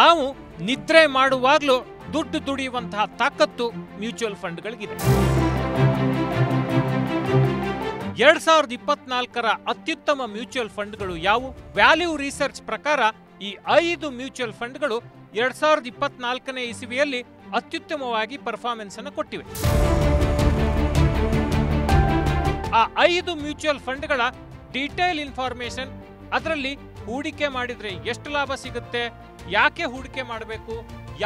ನಾವು ನಿದ್ರೆ ಮಾಡುವಾಗಲೂ ದುಡ್ಡು ದುಡಿಯುವಂತಹ ತಾಕತ್ತು ಮ್ಯೂಚುವಲ್ ಫಂಡ್ಗಳಿಗಿದೆ ಎರಡ್ ಸಾವಿರದ ಇಪ್ಪತ್ನಾಲ್ಕರ ಅತ್ಯುತ್ತಮ ಮ್ಯೂಚುವಲ್ ಫಂಡ್ಗಳು ಯಾವುವು ವ್ಯಾಲ್ಯೂ ರಿಸರ್ಚ್ ಪ್ರಕಾರ ಈ ಐದು ಮ್ಯೂಚುವಲ್ ಫಂಡ್ಗಳು ಎರಡ್ ಸಾವಿರದ ಇಪ್ಪತ್ನಾಲ್ಕನೇ ಇಸವಿಯಲ್ಲಿ ಅತ್ಯುತ್ತಮವಾಗಿ ಪರ್ಫಾರ್ಮೆನ್ಸ್ ಅನ್ನು ಕೊಟ್ಟಿವೆ ಆ ಐದು ಮ್ಯೂಚುವಲ್ ಫಂಡ್ಗಳ ಡೀಟೇಲ್ ಇನ್ಫಾರ್ಮೇಶನ್ ಅದರಲ್ಲಿ ಹೂಡಿಕೆ ಮಾಡಿದರೆ ಎಷ್ಟು ಲಾಭ ಸಿಗುತ್ತೆ ಯಾಕೆ ಹೂಡಿಕೆ ಮಾಡಬೇಕು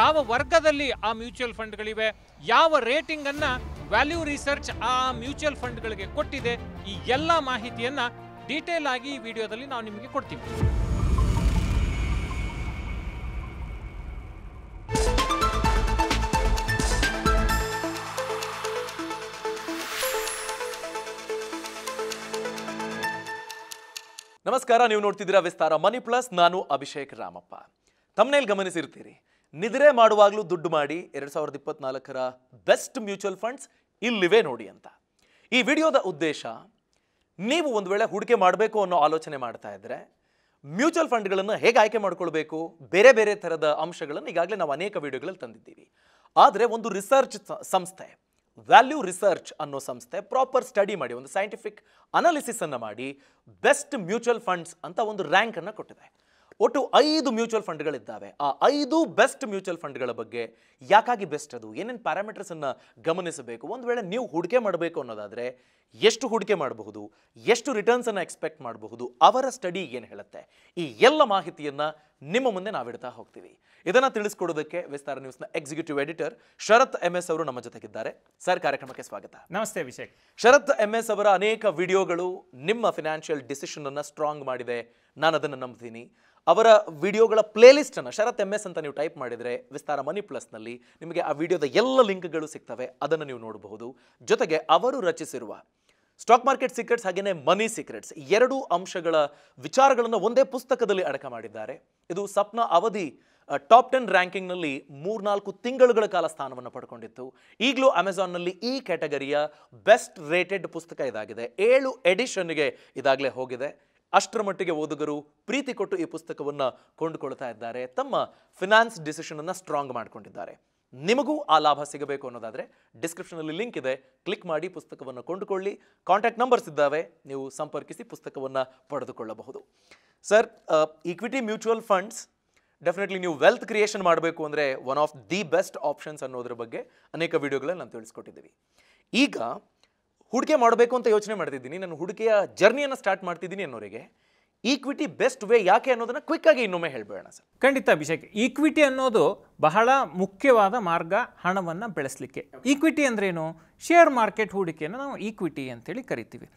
ಯಾವ ವರ್ಗದಲ್ಲಿ ಆ ಮ್ಯೂಚುವಲ್ ಫಂಡ್ಗಳಿವೆ ಯಾವ ರೇಟಿಂಗ್ ಅನ್ನ ವ್ಯಾಲ್ಯೂ ರಿಸರ್ಚ್ ಆ ಮ್ಯೂಚುವಲ್ ಫಂಡ್ಗಳಿಗೆ ಕೊಟ್ಟಿದೆ ಈ ಎಲ್ಲ ಮಾಹಿತಿಯನ್ನ ಡೀಟೇಲ್ ಆಗಿ ಈ ವಿಡಿಯೋದಲ್ಲಿ ನಾವು ನಿಮಗೆ ಕೊಡ್ತೀವಿ ನಮಸ್ಕಾರ ನೀವು ನೋಡ್ತಿದ್ದೀರಾ ವಿಸ್ತಾರ ಮನಿ ಪ್ಲಸ್ ನಾನು ಅಭಿಷೇಕ್ ರಾಮಪ್ಪ ತಮ್ಮನೇಲಿ ಗಮನಿಸಿರ್ತೀರಿ ನಿದ್ರೆ ಮಾಡುವಾಗಲೂ ದುಡ್ಡು ಮಾಡಿ ಎರಡು ಸಾವಿರದ ಇಪ್ಪತ್ನಾಲ್ಕರ ಬೆಸ್ಟ್ ಮ್ಯೂಚುವಲ್ ಫಂಡ್ಸ್ ಇಲ್ಲಿವೆ ನೋಡಿ ಅಂತ ಈ ವಿಡಿಯೋದ ಉದ್ದೇಶ ನೀವು ಒಂದು ವೇಳೆ ಹೂಡಿಕೆ ಮಾಡಬೇಕು ಅನ್ನೋ ಆಲೋಚನೆ ಮಾಡ್ತಾ ಇದ್ದರೆ ಮ್ಯೂಚುವಲ್ ಫಂಡ್ಗಳನ್ನು ಹೇಗೆ ಆಯ್ಕೆ ಮಾಡ್ಕೊಳ್ಬೇಕು ಬೇರೆ ಬೇರೆ ಥರದ ಅಂಶಗಳನ್ನು ಈಗಾಗಲೇ ನಾವು ಅನೇಕ ವಿಡಿಯೋಗಳಲ್ಲಿ ತಂದಿದ್ದೀವಿ ಆದರೆ ಒಂದು ರಿಸರ್ಚ್ ಸಂಸ್ಥೆ ವ್ಯಾಲ್ಯೂ ರಿಸರ್ಚ್ ಅನ್ನೋ ಸಂಸ್ಥೆ ಪ್ರಾಪರ್ ಸ್ಟಡಿ ಮಾಡಿ ಒಂದು ಸೈಂಟಿಫಿಕ್ ಅನಾಲಿಸಿಸನ್ನು ಮಾಡಿ ಬೆಸ್ಟ್ ಮ್ಯೂಚುವಲ್ ಫಂಡ್ಸ್ ಅಂತ ಒಂದು ರ್ಯಾಂಕನ್ನು ಕೊಟ್ಟಿದೆ ಒಟ್ಟು ಐದು ಮ್ಯೂಚುವಲ್ ಫಂಡ್ಗಳಿದ್ದಾವೆ ಆ ಐದು ಬೆಸ್ಟ್ ಮ್ಯೂಚುವಲ್ ಫಂಡ್ಗಳ ಬಗ್ಗೆ ಯಾಕಾಗಿ ಬೆಸ್ಟ್ ಅದು ಏನೇನು ಪ್ಯಾರಾಮೀಟರ್ಸನ್ನು ಗಮನಿಸಬೇಕು ಒಂದು ವೇಳೆ ನೀವು ಹೂಡಿಕೆ ಮಾಡಬೇಕು ಅನ್ನೋದಾದರೆ ಎಷ್ಟು ಹೂಡಿಕೆ ಮಾಡಬಹುದು ಎಷ್ಟು ರಿಟರ್ನ್ಸನ್ನು ಎಕ್ಸ್ಪೆಕ್ಟ್ ಮಾಡಬಹುದು ಅವರ ಸ್ಟಡಿ ಏನು ಹೇಳುತ್ತೆ ಈ ಎಲ್ಲ ಮಾಹಿತಿಯನ್ನು ನಿಮ್ಮ ಮುಂದೆ ನಾವಿಡ್ತಾ ಹೋಗ್ತೀವಿ ಇದನ್ನು ತಿಳಿಸ್ಕೊಡೋದಕ್ಕೆ ವಿಸ್ತಾರ ನ್ಯೂಸ್ನ executive editor Sharath M S ಅವರು ನಮ್ಮ ಜೊತೆಗಿದ್ದಾರೆ ಸರ್ ಕಾರ್ಯಕ್ರಮಕ್ಕೆ ಸ್ವಾಗತ ನಮಸ್ತೆ ಅಭಿಷೇಕ್ ಶರತ್ ಎಂ ಎಸ್ ಅವರ ಅನೇಕ ವಿಡಿಯೋಗಳು ನಿಮ್ಮ ಫಿನಾನ್ಷಿಯಲ್ ಡಿಸಿಷನನ್ನು ಸ್ಟ್ರಾಂಗ್ ಮಾಡಿದೆ ನಾನು ಅದನ್ನು ನಂಬ್ತೀನಿ ಅವರ ವಿಡಿಯೋಗಳ ಪ್ಲೇಲಿಸ್ಟನ್ನು ಶರತ್ ಎಮ್ ಎಸ್ ಅಂತ ನೀವು ಟೈಪ್ ಮಾಡಿದರೆ ವಿಸ್ತಾರ ಮನಿ ಪ್ಲಸ್ನಲ್ಲಿ ನಿಮಗೆ ಆ ವಿಡಿಯೋದ ಎಲ್ಲ ಲಿಂಕ್ಗಳು ಸಿಗ್ತವೆ ಅದನ್ನು ನೀವು ನೋಡಬಹುದು ಜೊತೆಗೆ ಅವರು ರಚಿಸಿರುವ ಸ್ಟಾಕ್ ಮಾರ್ಕೆಟ್ ಸೀಕ್ರೆಟ್ಸ್ ಹಾಗೆಯೇ ಮನಿ ಸೀಕ್ರೆಟ್ಸ್ ಎರಡೂ ಅಂಶಗಳ ವಿಚಾರಗಳನ್ನು ಒಂದೇ ಪುಸ್ತಕದಲ್ಲಿ ಅಡಕ ಮಾಡಿದ್ದಾರೆ ಇದು ಸಪ್ನ ಅವಧಿ ಟಾಪ್ ಟೆನ್ ರ್ಯಾಂಕಿಂಗ್ನಲ್ಲಿ ಮೂರ್ನಾಲ್ಕು ತಿಂಗಳುಗಳ ಕಾಲ ಸ್ಥಾನವನ್ನು ಪಡ್ಕೊಂಡಿತ್ತು ಈಗಲೂ ಅಮೆಝಾನ್ನಲ್ಲಿ ಈ ಕ್ಯಾಟಗರಿಯ ಬೆಸ್ಟ್ ರೇಟೆಡ್ ಪುಸ್ತಕ ಇದಾಗಿದೆ ಏಳು ಎಡಿಷನ್ಗೆ ಇದಾಗಲೇ ಹೋಗಿದೆ ಅಷ್ಟರ ಮಟ್ಟಿಗೆ ಓದುಗರು ಪ್ರೀತಿ ಕೊಟ್ಟು ಈ ಪುಸ್ತಕವನ್ನು ಕೊಂಡುಕೊಳ್ತಾ ಇದ್ದಾರೆ ತಮ್ಮ ಫಿನಾನ್ಸ್ ಡಿಸಿಷನ್ ಅನ್ನ ಸ್ಟ್ರಾಂಗ್ ಮಾಡ್ಕೊಂಡಿದ್ದಾರೆ ನಿಮಗೂ ಆ ಲಾಭ ಸಿಗಬೇಕು ಅನ್ನೋದಾದರೆ ಡಿಸ್ಕ್ರಿಪ್ಷನಲ್ಲಿ ಲಿಂಕ್ ಇದೆ ಕ್ಲಿಕ್ ಮಾಡಿ ಪುಸ್ತಕವನ್ನು ಕೊಂಡುಕೊಳ್ಳಿ ಕಾಂಟ್ಯಾಕ್ಟ್ ನಂಬರ್ಸ್ ಇದ್ದಾವೆ ನೀವು ಸಂಪರ್ಕಿಸಿ ಪುಸ್ತಕವನ್ನು ಪಡೆದುಕೊಳ್ಳಬಹುದು sir equity mutual funds definitely ನೀವು ವೆಲ್ತ್ ಕ್ರಿಯೇಷನ್ ಮಾಡಬೇಕು ಅಂದರೆ one of the best options ಅನ್ನೋದ್ರ ಬಗ್ಗೆ ಅನೇಕ ವಿಡಿಯೋಗಳಲ್ಲಿ ನಾನು ತಿಳಿಸ್ಕೊಟ್ಟಿದ್ದೀವಿ ಈಗ ಹೂಡಿಕೆ ಮಾಡಬೇಕು ಅಂತ ಯೋಚನೆ ಮಾಡ್ತಿದ್ದೀನಿ ನಾನು ಹೂಡಿಕೆಯ ಜರ್ನಿಯನ್ನು ಸ್ಟಾರ್ಟ್ ಮಾಡ್ತಿದ್ದೀನಿ ಅನ್ನೋರಿಗೆ ಈಕ್ವಿಟಿ ಬೆಸ್ಟ್ ವೇ ಯಾಕೆ ಅನ್ನೋದನ್ನು ಕ್ವಿಕ್ಕಾಗಿ ಇನ್ನೊಮ್ಮೆ ಹೇಳ್ಬೇಡ ಸರ್ ಖಂಡಿತ ಅಭಿಷೇಕ್ ಈಕ್ವಿಟಿ ಅನ್ನೋದು ಬಹಳ ಮುಖ್ಯವಾದ ಮಾರ್ಗ ಹಣವನ್ನು ಬೆಳೆಸಲಿಕ್ಕೆ ಈಕ್ವಿಟಿ ಅಂದ್ರೇನು ಶೇರ್ ಮಾರ್ಕೆಟ್ ಹೂಡಿಕೆಯನ್ನು ನಾವು ಈಕ್ವಿಟಿ ಅಂತೇಳಿ ಕರಿತೀವಿ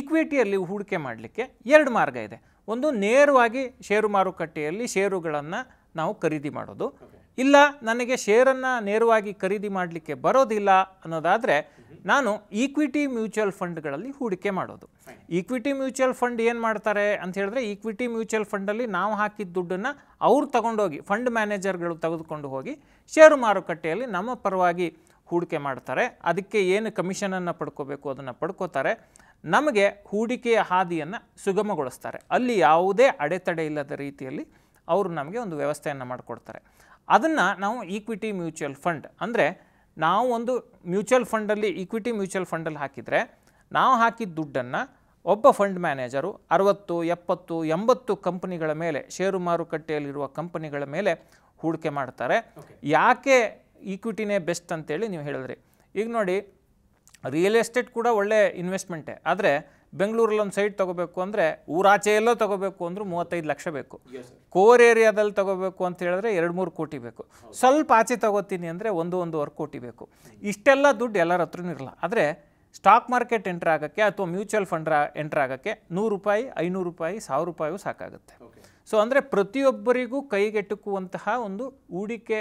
ಈಕ್ವಿಟಿಯಲ್ಲಿ ಹೂಡಿಕೆ ಮಾಡಲಿಕ್ಕೆ ಎರಡು ಮಾರ್ಗ ಇದೆ ಒಂದು ನೇರವಾಗಿ ಷೇರು ಮಾರುಕಟ್ಟೆಯಲ್ಲಿ ಷೇರುಗಳನ್ನು ನಾವು ಖರೀದಿ ಮಾಡೋದು ಇಲ್ಲ ನನಗೆ ಶೇರನ್ನು ನೇರವಾಗಿ ಖರೀದಿ ಮಾಡಲಿಕ್ಕೆ ಬರೋದಿಲ್ಲ ಅನ್ನೋದಾದರೆ ನಾನು ಈಕ್ವಿಟಿ ಮ್ಯೂಚುವಲ್ ಫಂಡ್ಗಳಲ್ಲಿ ಹೂಡಿಕೆ ಮಾಡೋದು ಈಕ್ವಿಟಿ ಮ್ಯೂಚುವಲ್ ಫಂಡ್ ಏನು ಮಾಡ್ತಾರೆ ಅಂತ ಹೇಳಿದ್ರೆ ಈಕ್ವಿಟಿ ಮ್ಯೂಚುವಲ್ ಫಂಡಲ್ಲಿ ನಾವು ಹಾಕಿದ ದುಡ್ಡನ್ನು ಅವ್ರು ತಗೊಂಡೋಗಿ ಫಂಡ್ ಮ್ಯಾನೇಜರ್ಗಳು ತೆಗೆದುಕೊಂಡು ಹೋಗಿ ಷೇರು ಮಾರುಕಟ್ಟೆಯಲ್ಲಿ ನಮ್ಮ ಪರವಾಗಿ ಹೂಡಿಕೆ ಮಾಡ್ತಾರೆ ಅದಕ್ಕೆ ಏನು ಕಮಿಷನನ್ನು ಪಡ್ಕೋಬೇಕು ಅದನ್ನು ಪಡ್ಕೋತಾರೆ ನಮಗೆ ಹೂಡಿಕೆಯ ಹಾದಿಯನ್ನು ಸುಗಮಗೊಳಿಸ್ತಾರೆ ಅಲ್ಲಿ ಯಾವುದೇ ಅಡೆತಡೆ ಇಲ್ಲದ ರೀತಿಯಲ್ಲಿ ಅವರು ನಮಗೆ ಒಂದು ವ್ಯವಸ್ಥೆಯನ್ನು ಮಾಡಿಕೊಡ್ತಾರೆ ಅದನ್ನು ನಾವು ಈಕ್ವಿಟಿ ಮ್ಯೂಚುವಲ್ ಫಂಡ್ ಅಂದರೆ ನಾವು ಒಂದು ಮ್ಯೂಚುವಲ್ ಫಂಡಲ್ಲಿ ಈಕ್ವಿಟಿ ಮ್ಯೂಚುವಲ್ ಫಂಡಲ್ಲಿ ಹಾಕಿದರೆ ನಾವು ಹಾಕಿದ ದುಡ್ಡನ್ನು ಒಬ್ಬ ಫಂಡ್ ಮ್ಯಾನೇಜರು ಅರವತ್ತು ಎಪ್ಪತ್ತು ಎಂಬತ್ತು ಕಂಪನಿಗಳ ಮೇಲೆ ಷೇರು ಮಾರುಕಟ್ಟೆಯಲ್ಲಿರುವ ಕಂಪನಿಗಳ ಮೇಲೆ ಹೂಡಿಕೆ ಮಾಡ್ತಾರೆ ಯಾಕೆ ಈಕ್ವಿಟಿನೇ ಬೆಸ್ಟ್ ಅಂತೇಳಿ ನೀವು ಹೇಳಿದ್ರಿ ಈಗ ನೋಡಿ ರಿಯಲ್ ಎಸ್ಟೇಟ್ ಕೂಡ ಒಳ್ಳೆಯ ಇನ್ವೆಸ್ಟ್ಮೆಂಟೇ ಆದರೆ ಬೆಂಗಳೂರಲ್ಲಿ ಒಂದು ಸೈಟ್ ತೊಗೋಬೇಕು ಅಂದರೆ ಊರಾಚೆ ಎಲ್ಲೋ ತೊಗೋಬೇಕು ಅಂದರೂ ಮೂವತ್ತೈದು ಲಕ್ಷ ಬೇಕು ಕೋರ್ ಏರಿಯಾದಲ್ಲಿ ತೊಗೋಬೇಕು ಅಂತ ಹೇಳಿದ್ರೆ ಎರಡು ಮೂರು ಕೋಟಿ ಬೇಕು ಸ್ವಲ್ಪ ಆಚೆ ತೊಗೋತೀನಿ ಅಂದರೆ ಒಂದು ಒಂದೂವರೆ ಕೋಟಿ ಬೇಕು ಇಷ್ಟೆಲ್ಲ ದುಡ್ಡು ಎಲ್ಲರ ಹತ್ರನೂ ಇರಲ್ಲ ಆದರೆ ಸ್ಟಾಕ್ ಮಾರ್ಕೆಟ್ ಎಂಟ್ರ್ ಆಗೋಕ್ಕೆ ಅಥವಾ ಮ್ಯೂಚುವಲ್ ಫಂಡ್ರ ಎಂಟ್ರ್ ಆಗೋಕ್ಕೆ ನೂರು ರೂಪಾಯಿ ಐನೂರು ರೂಪಾಯಿ ಸಾವಿರ ರೂಪಾಯಿಯೂ ಸಾಕಾಗುತ್ತೆ ಸೊ ಅಂದರೆ ಪ್ರತಿಯೊಬ್ಬರಿಗೂ ಕೈಗೆಟುಕುವಂತಹ ಒಂದು ಹೂಡಿಕೆ